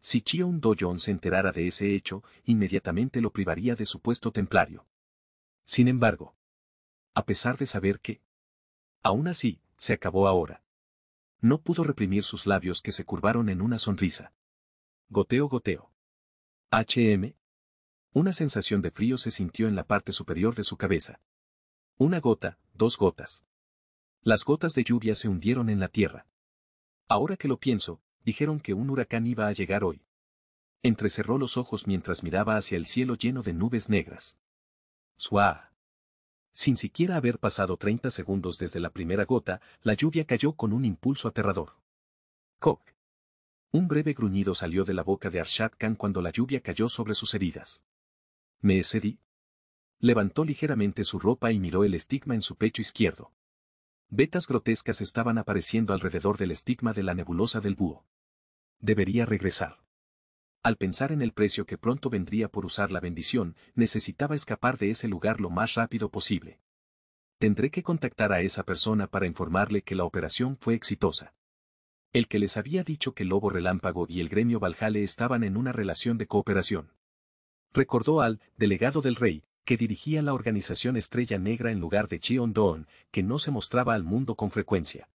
Si Chion Dojon se enterara de ese hecho, inmediatamente lo privaría de su puesto templario. Sin embargo, a pesar de saber que, aún así, se acabó ahora. No pudo reprimir sus labios que se curvaron en una sonrisa. Goteo, goteo. HM. Una sensación de frío se sintió en la parte superior de su cabeza. Una gota, dos gotas. Las gotas de lluvia se hundieron en la tierra. Ahora que lo pienso, dijeron que un huracán iba a llegar hoy. Entrecerró los ojos mientras miraba hacia el cielo lleno de nubes negras. Suá. Sin siquiera haber pasado 30 segundos desde la primera gota, la lluvia cayó con un impulso aterrador. Cock. Un breve gruñido salió de la boca de Arshad Khan cuando la lluvia cayó sobre sus heridas. Me excedí. Levantó ligeramente su ropa y miró el estigma en su pecho izquierdo. Vetas grotescas estaban apareciendo alrededor del estigma de la nebulosa del búho. Debería regresar. Al pensar en el precio que pronto vendría por usar la bendición, necesitaba escapar de ese lugar lo más rápido posible. Tendré que contactar a esa persona para informarle que la operación fue exitosa. El que les había dicho que Lobo Relámpago y el gremio Valjale estaban en una relación de cooperación. Recordó al delegado del rey, que dirigía la organización Estrella Negra en lugar de Chion Doon, que no se mostraba al mundo con frecuencia.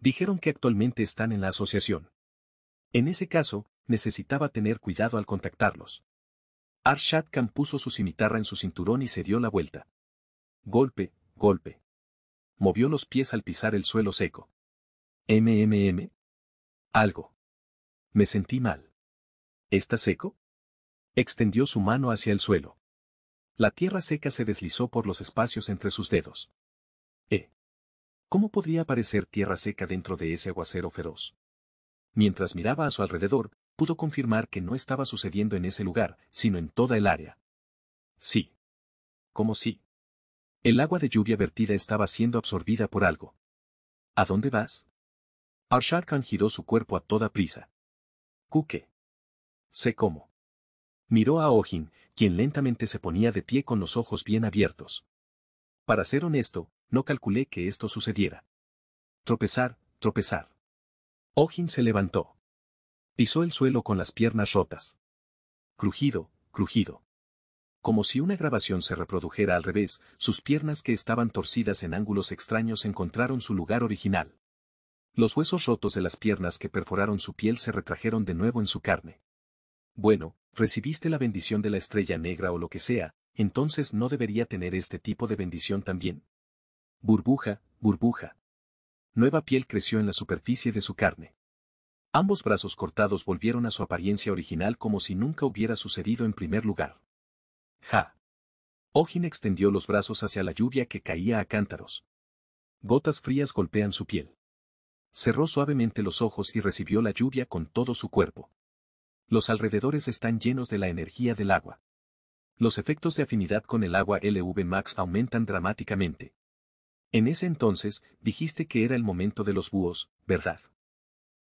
Dijeron que actualmente están en la asociación. En ese caso, necesitaba tener cuidado al contactarlos. Arshad puso su cimitarra en su cinturón y se dio la vuelta. Golpe, golpe. Movió los pies al pisar el suelo seco. MMM. Algo. Me sentí mal. ¿Está seco? Extendió su mano hacia el suelo. La tierra seca se deslizó por los espacios entre sus dedos. ¿Eh? ¿Cómo podría aparecer tierra seca dentro de ese aguacero feroz? Mientras miraba a su alrededor, pudo confirmar que no estaba sucediendo en ese lugar, sino en toda el área. Sí. ¿Cómo sí? El agua de lluvia vertida estaba siendo absorbida por algo. ¿A dónde vas? Arsharkan giró su cuerpo a toda prisa. kuque Sé cómo. Miró a Ogin, quien lentamente se ponía de pie con los ojos bien abiertos. Para ser honesto, no calculé que esto sucediera. Tropezar, tropezar. Ogin se levantó. Pisó el suelo con las piernas rotas. Crujido, crujido. Como si una grabación se reprodujera al revés, sus piernas que estaban torcidas en ángulos extraños encontraron su lugar original. Los huesos rotos de las piernas que perforaron su piel se retrajeron de nuevo en su carne. Bueno, recibiste la bendición de la estrella negra o lo que sea, entonces no debería tener este tipo de bendición también. Burbuja, burbuja. Nueva piel creció en la superficie de su carne. Ambos brazos cortados volvieron a su apariencia original como si nunca hubiera sucedido en primer lugar. ¡Ja! Ogin extendió los brazos hacia la lluvia que caía a cántaros. Gotas frías golpean su piel. Cerró suavemente los ojos y recibió la lluvia con todo su cuerpo. Los alrededores están llenos de la energía del agua. Los efectos de afinidad con el agua LV Max aumentan dramáticamente. En ese entonces, dijiste que era el momento de los búhos, ¿verdad?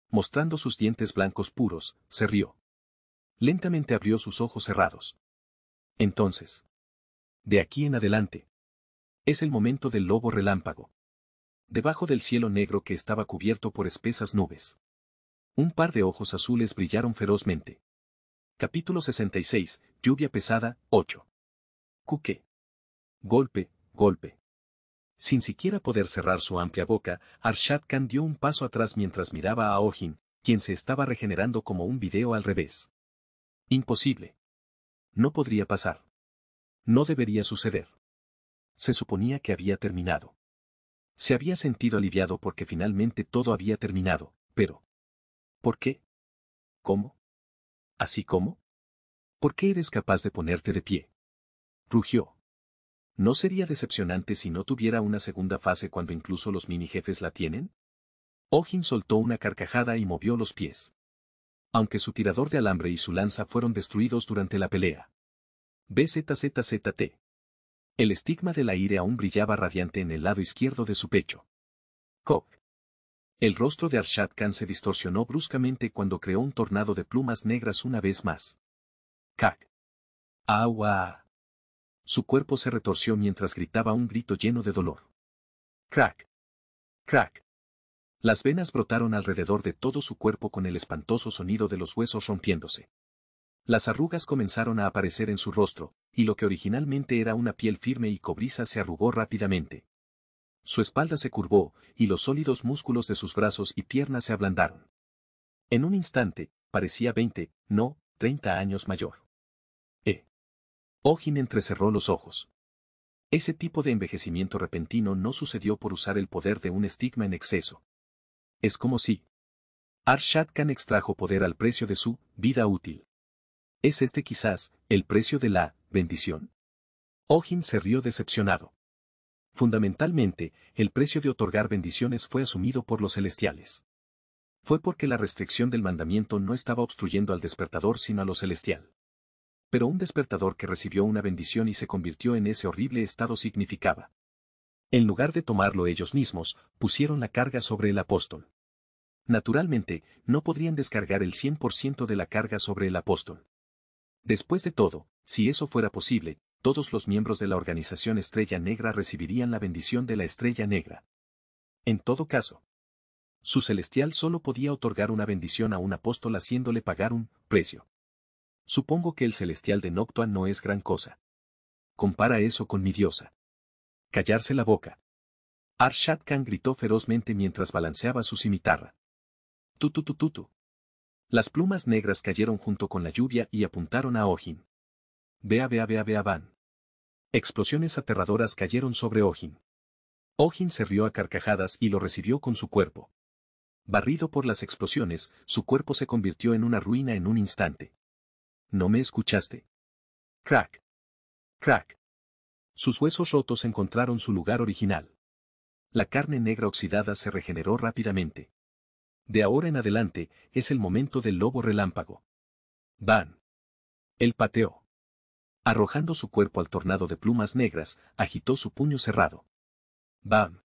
mostrando sus dientes blancos puros, se rió. Lentamente abrió sus ojos cerrados. Entonces. De aquí en adelante. Es el momento del lobo relámpago. Debajo del cielo negro que estaba cubierto por espesas nubes. Un par de ojos azules brillaron ferozmente. Capítulo 66, Lluvia pesada, 8. Cuque. Golpe, golpe. Sin siquiera poder cerrar su amplia boca, Arshad Khan dio un paso atrás mientras miraba a Ojin, quien se estaba regenerando como un video al revés. Imposible. No podría pasar. No debería suceder. Se suponía que había terminado. Se había sentido aliviado porque finalmente todo había terminado, pero... ¿Por qué? ¿Cómo? ¿Así cómo? ¿Por qué eres capaz de ponerte de pie? Rugió. ¿No sería decepcionante si no tuviera una segunda fase cuando incluso los mini jefes la tienen? Ogin soltó una carcajada y movió los pies. Aunque su tirador de alambre y su lanza fueron destruidos durante la pelea. BZZZT. El estigma del aire aún brillaba radiante en el lado izquierdo de su pecho. Kop. El rostro de Arshad Khan se distorsionó bruscamente cuando creó un tornado de plumas negras una vez más. Kak Agua. Ah. Su cuerpo se retorció mientras gritaba un grito lleno de dolor. Crack. Crack. Las venas brotaron alrededor de todo su cuerpo con el espantoso sonido de los huesos rompiéndose. Las arrugas comenzaron a aparecer en su rostro, y lo que originalmente era una piel firme y cobriza se arrugó rápidamente. Su espalda se curvó, y los sólidos músculos de sus brazos y piernas se ablandaron. En un instante, parecía veinte, no, treinta años mayor. Ojin entrecerró los ojos. Ese tipo de envejecimiento repentino no sucedió por usar el poder de un estigma en exceso. Es como si Arshad Khan extrajo poder al precio de su vida útil. Es este quizás el precio de la bendición. Ojin se rió decepcionado. Fundamentalmente, el precio de otorgar bendiciones fue asumido por los celestiales. Fue porque la restricción del mandamiento no estaba obstruyendo al despertador sino a lo celestial pero un despertador que recibió una bendición y se convirtió en ese horrible estado significaba. En lugar de tomarlo ellos mismos, pusieron la carga sobre el apóstol. Naturalmente, no podrían descargar el 100% de la carga sobre el apóstol. Después de todo, si eso fuera posible, todos los miembros de la organización Estrella Negra recibirían la bendición de la Estrella Negra. En todo caso, su celestial solo podía otorgar una bendición a un apóstol haciéndole pagar un precio. Supongo que el celestial de Noctua no es gran cosa. Compara eso con mi diosa. Callarse la boca. Arshad Khan gritó ferozmente mientras balanceaba su cimitarra. Tutu Las plumas negras cayeron junto con la lluvia y apuntaron a Ojin. Vea, vea, vea, vea, van. Explosiones aterradoras cayeron sobre Ojin. Ojin se rió a carcajadas y lo recibió con su cuerpo. Barrido por las explosiones, su cuerpo se convirtió en una ruina en un instante. No me escuchaste. Crack. Crack. Sus huesos rotos encontraron su lugar original. La carne negra oxidada se regeneró rápidamente. De ahora en adelante es el momento del lobo relámpago. Van. El pateó. Arrojando su cuerpo al tornado de plumas negras, agitó su puño cerrado. Bam.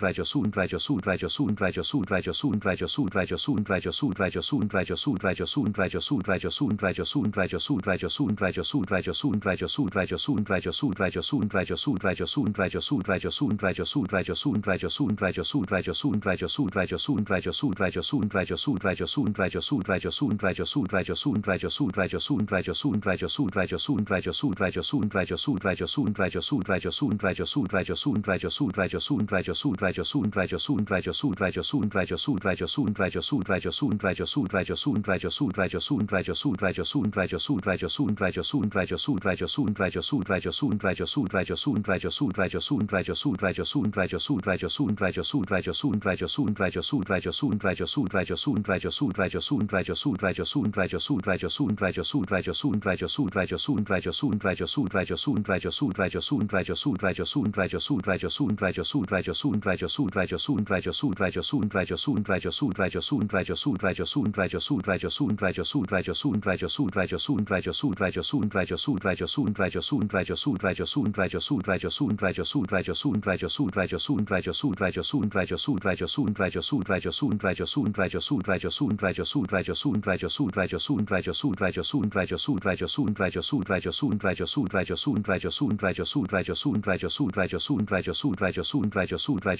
righteous, soon righteous, soon righteous, soon righteous, soon righteous, soon righteous, soon righteous, soon righteous, soon righteous, soon Soon, Raja Soon Raja Soon Raja Soon Raja Soon Raja Soon Raja Soon Raja Soon Raja Soon Raja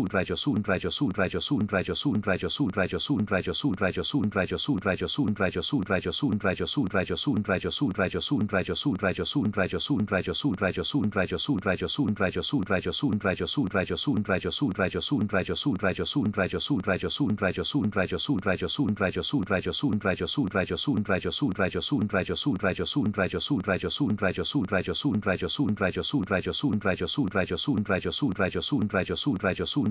righteous soon righteous soon righteous soon righteous soon righteous soon righteous soon righteous soon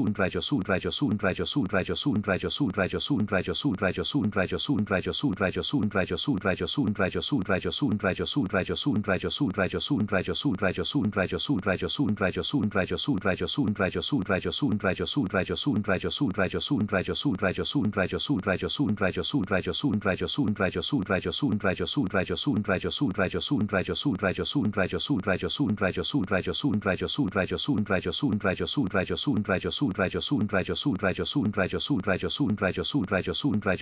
righteous soon righteous soon righteous soon righteous soon righteous soon righteous soon righteous soon righteous soon righteous soon righteous soon righteous soon righteous soon righteous soon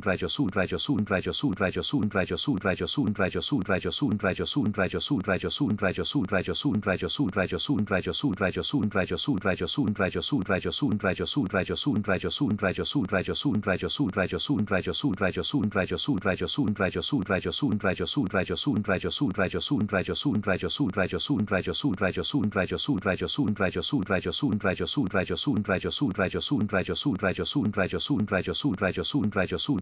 righteous soon righteous soon righteous soon righteous soon righteous soon righteous soon righteous soon righteous soon righteous soon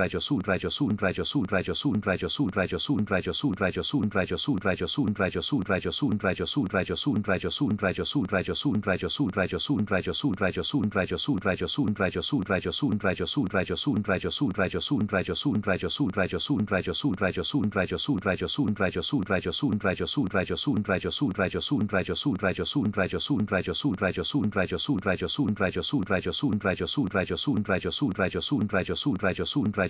Soon, Raja Soon, Raja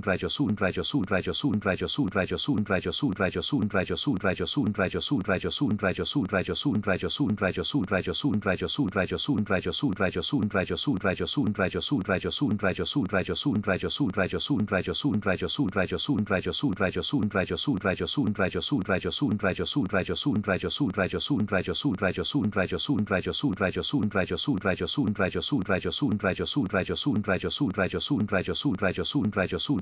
righteous soon righteous soon righteous soon righteous soon righteous soon righteous soon righteous soon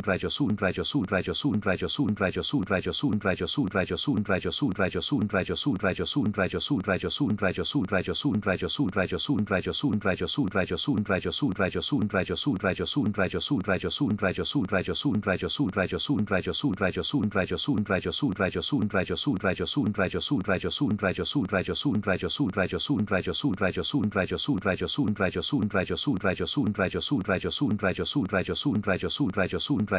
righteous soon righteous soon righteous soon righteous soon righteous soon righteous soon righteous soon righteous soon Sud,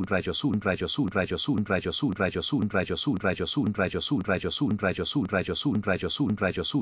righteous soon righteous soon righteous soon righteous soon righteous soon righteous soon righteous soon righteous soon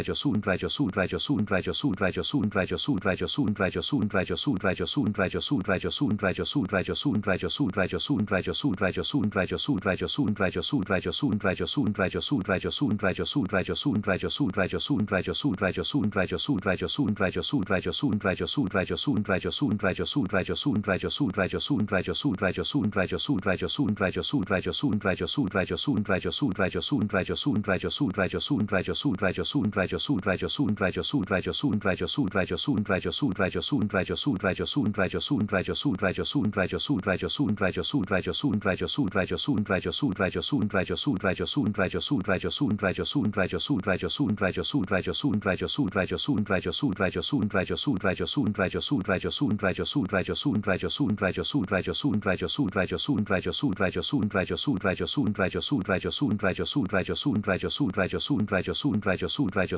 Soon, Raja Soon, Raja Sud, Righteous, Sud, Righteous, Sud, Righteous, Sud, Righteous, Sud, Righteous, Sud, Righteous,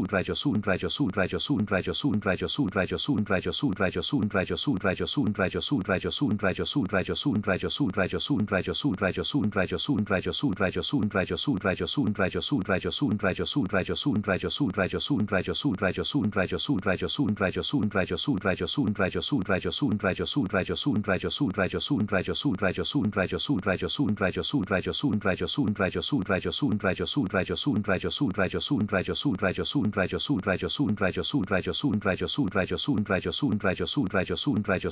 righteous soon righteous soon righteous soon righteous soon righteous soon righteous soon righteous soon righteous soon righteous soon righteous soon righteous soon righteous soon righteous soon righteous soon righteous soon righteous soon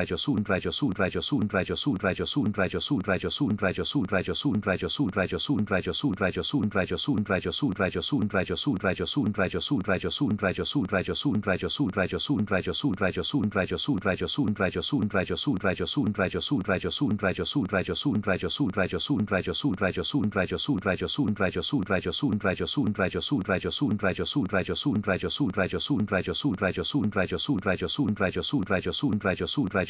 Raja Soon Raja Soon Raja Soon Raja Soon Raja Soon Raja Soon Raja Soon Raja Soon Raja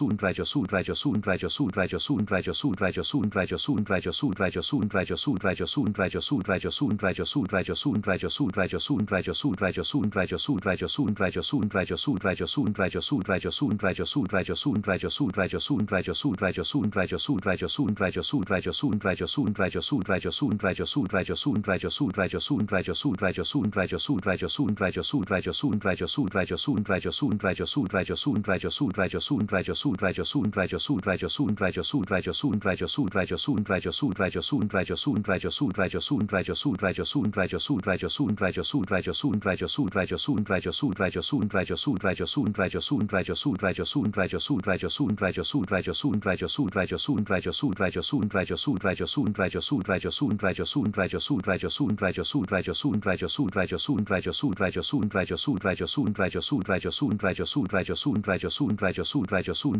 Sud, Raja Sud, Raja Sud, Raja Sud, Raja Sud, Raja Sud, Raja Sud, Raja Sud, righteous soon righteous soon righteous soon righteous soon righteous soon righteous soon righteous soon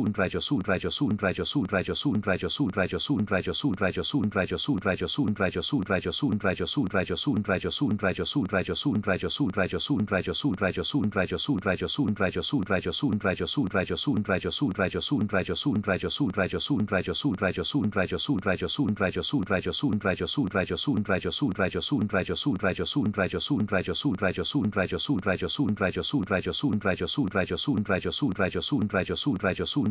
soon righteous soon righteous soon righteous soon righteous soon righteous soon righteous soon righteous soon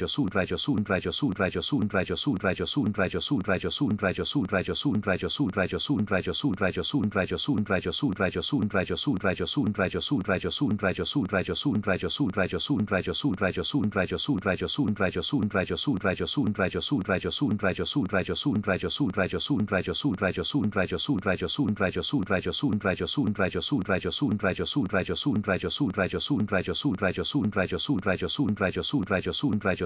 Raja Soon Raja Soon Raja Soon Raja Soon Raja Soon Raja Soon Raja Soon Raja Soon Raja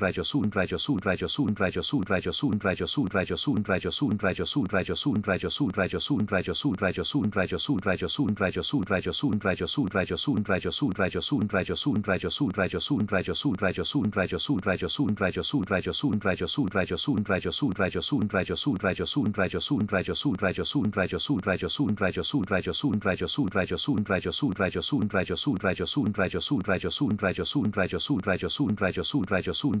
righteous, soon, righteous, soon, righteous, soon, righteous, soon, righteous, soon, righteous, soon, righteous, soon,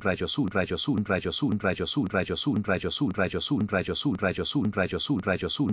righteous, soon righteous, soon righteous, soon righteous, soon righteous, soon righteous, soon righteous, soon righteous, soon righteous, soon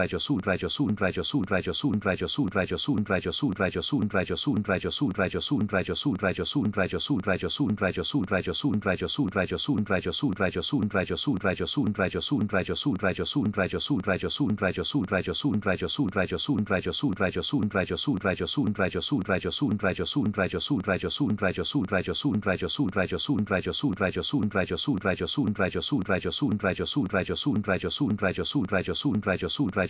Raja Soon Raja Soon Raja Soon Raja Soon Raja Soon Raja Soon Raja Soon Raja Soon Raja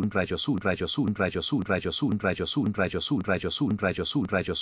righteous soon righteous soon righteous soon righteous soon righteous soon righteous soon righteous soon righteous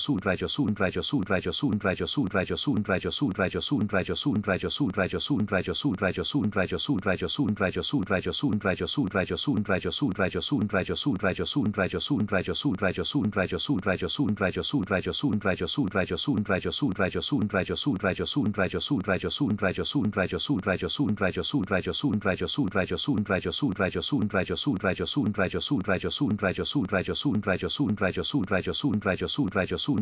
soon righteous soon righteous soon righteous soon righteous soon righteous soon righteous soon righteous soon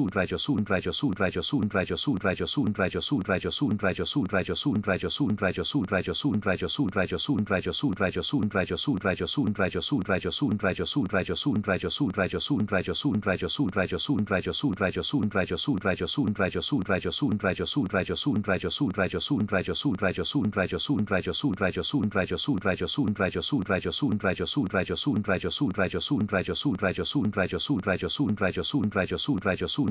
righteous soon righteous soon righteous soon righteous soon righteous soon righteous soon righteous soon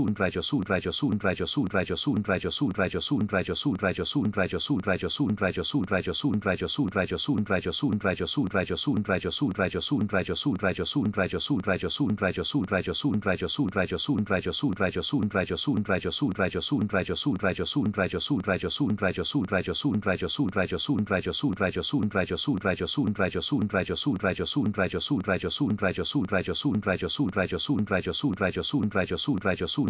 soon righteous soon righteous soon righteous soon righteous soon righteous soon righteous soon righteous soon righteous soon righteous soon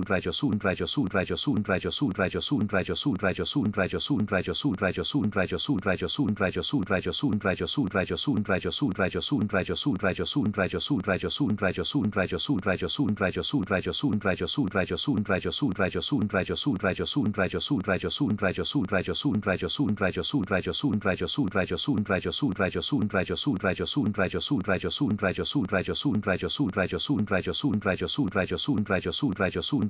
Sud, Raja Sud, Raja Sud, Raja Sud, Raja Sud, Raja Sud, Raja Sud, Raja Sud,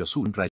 Casual Right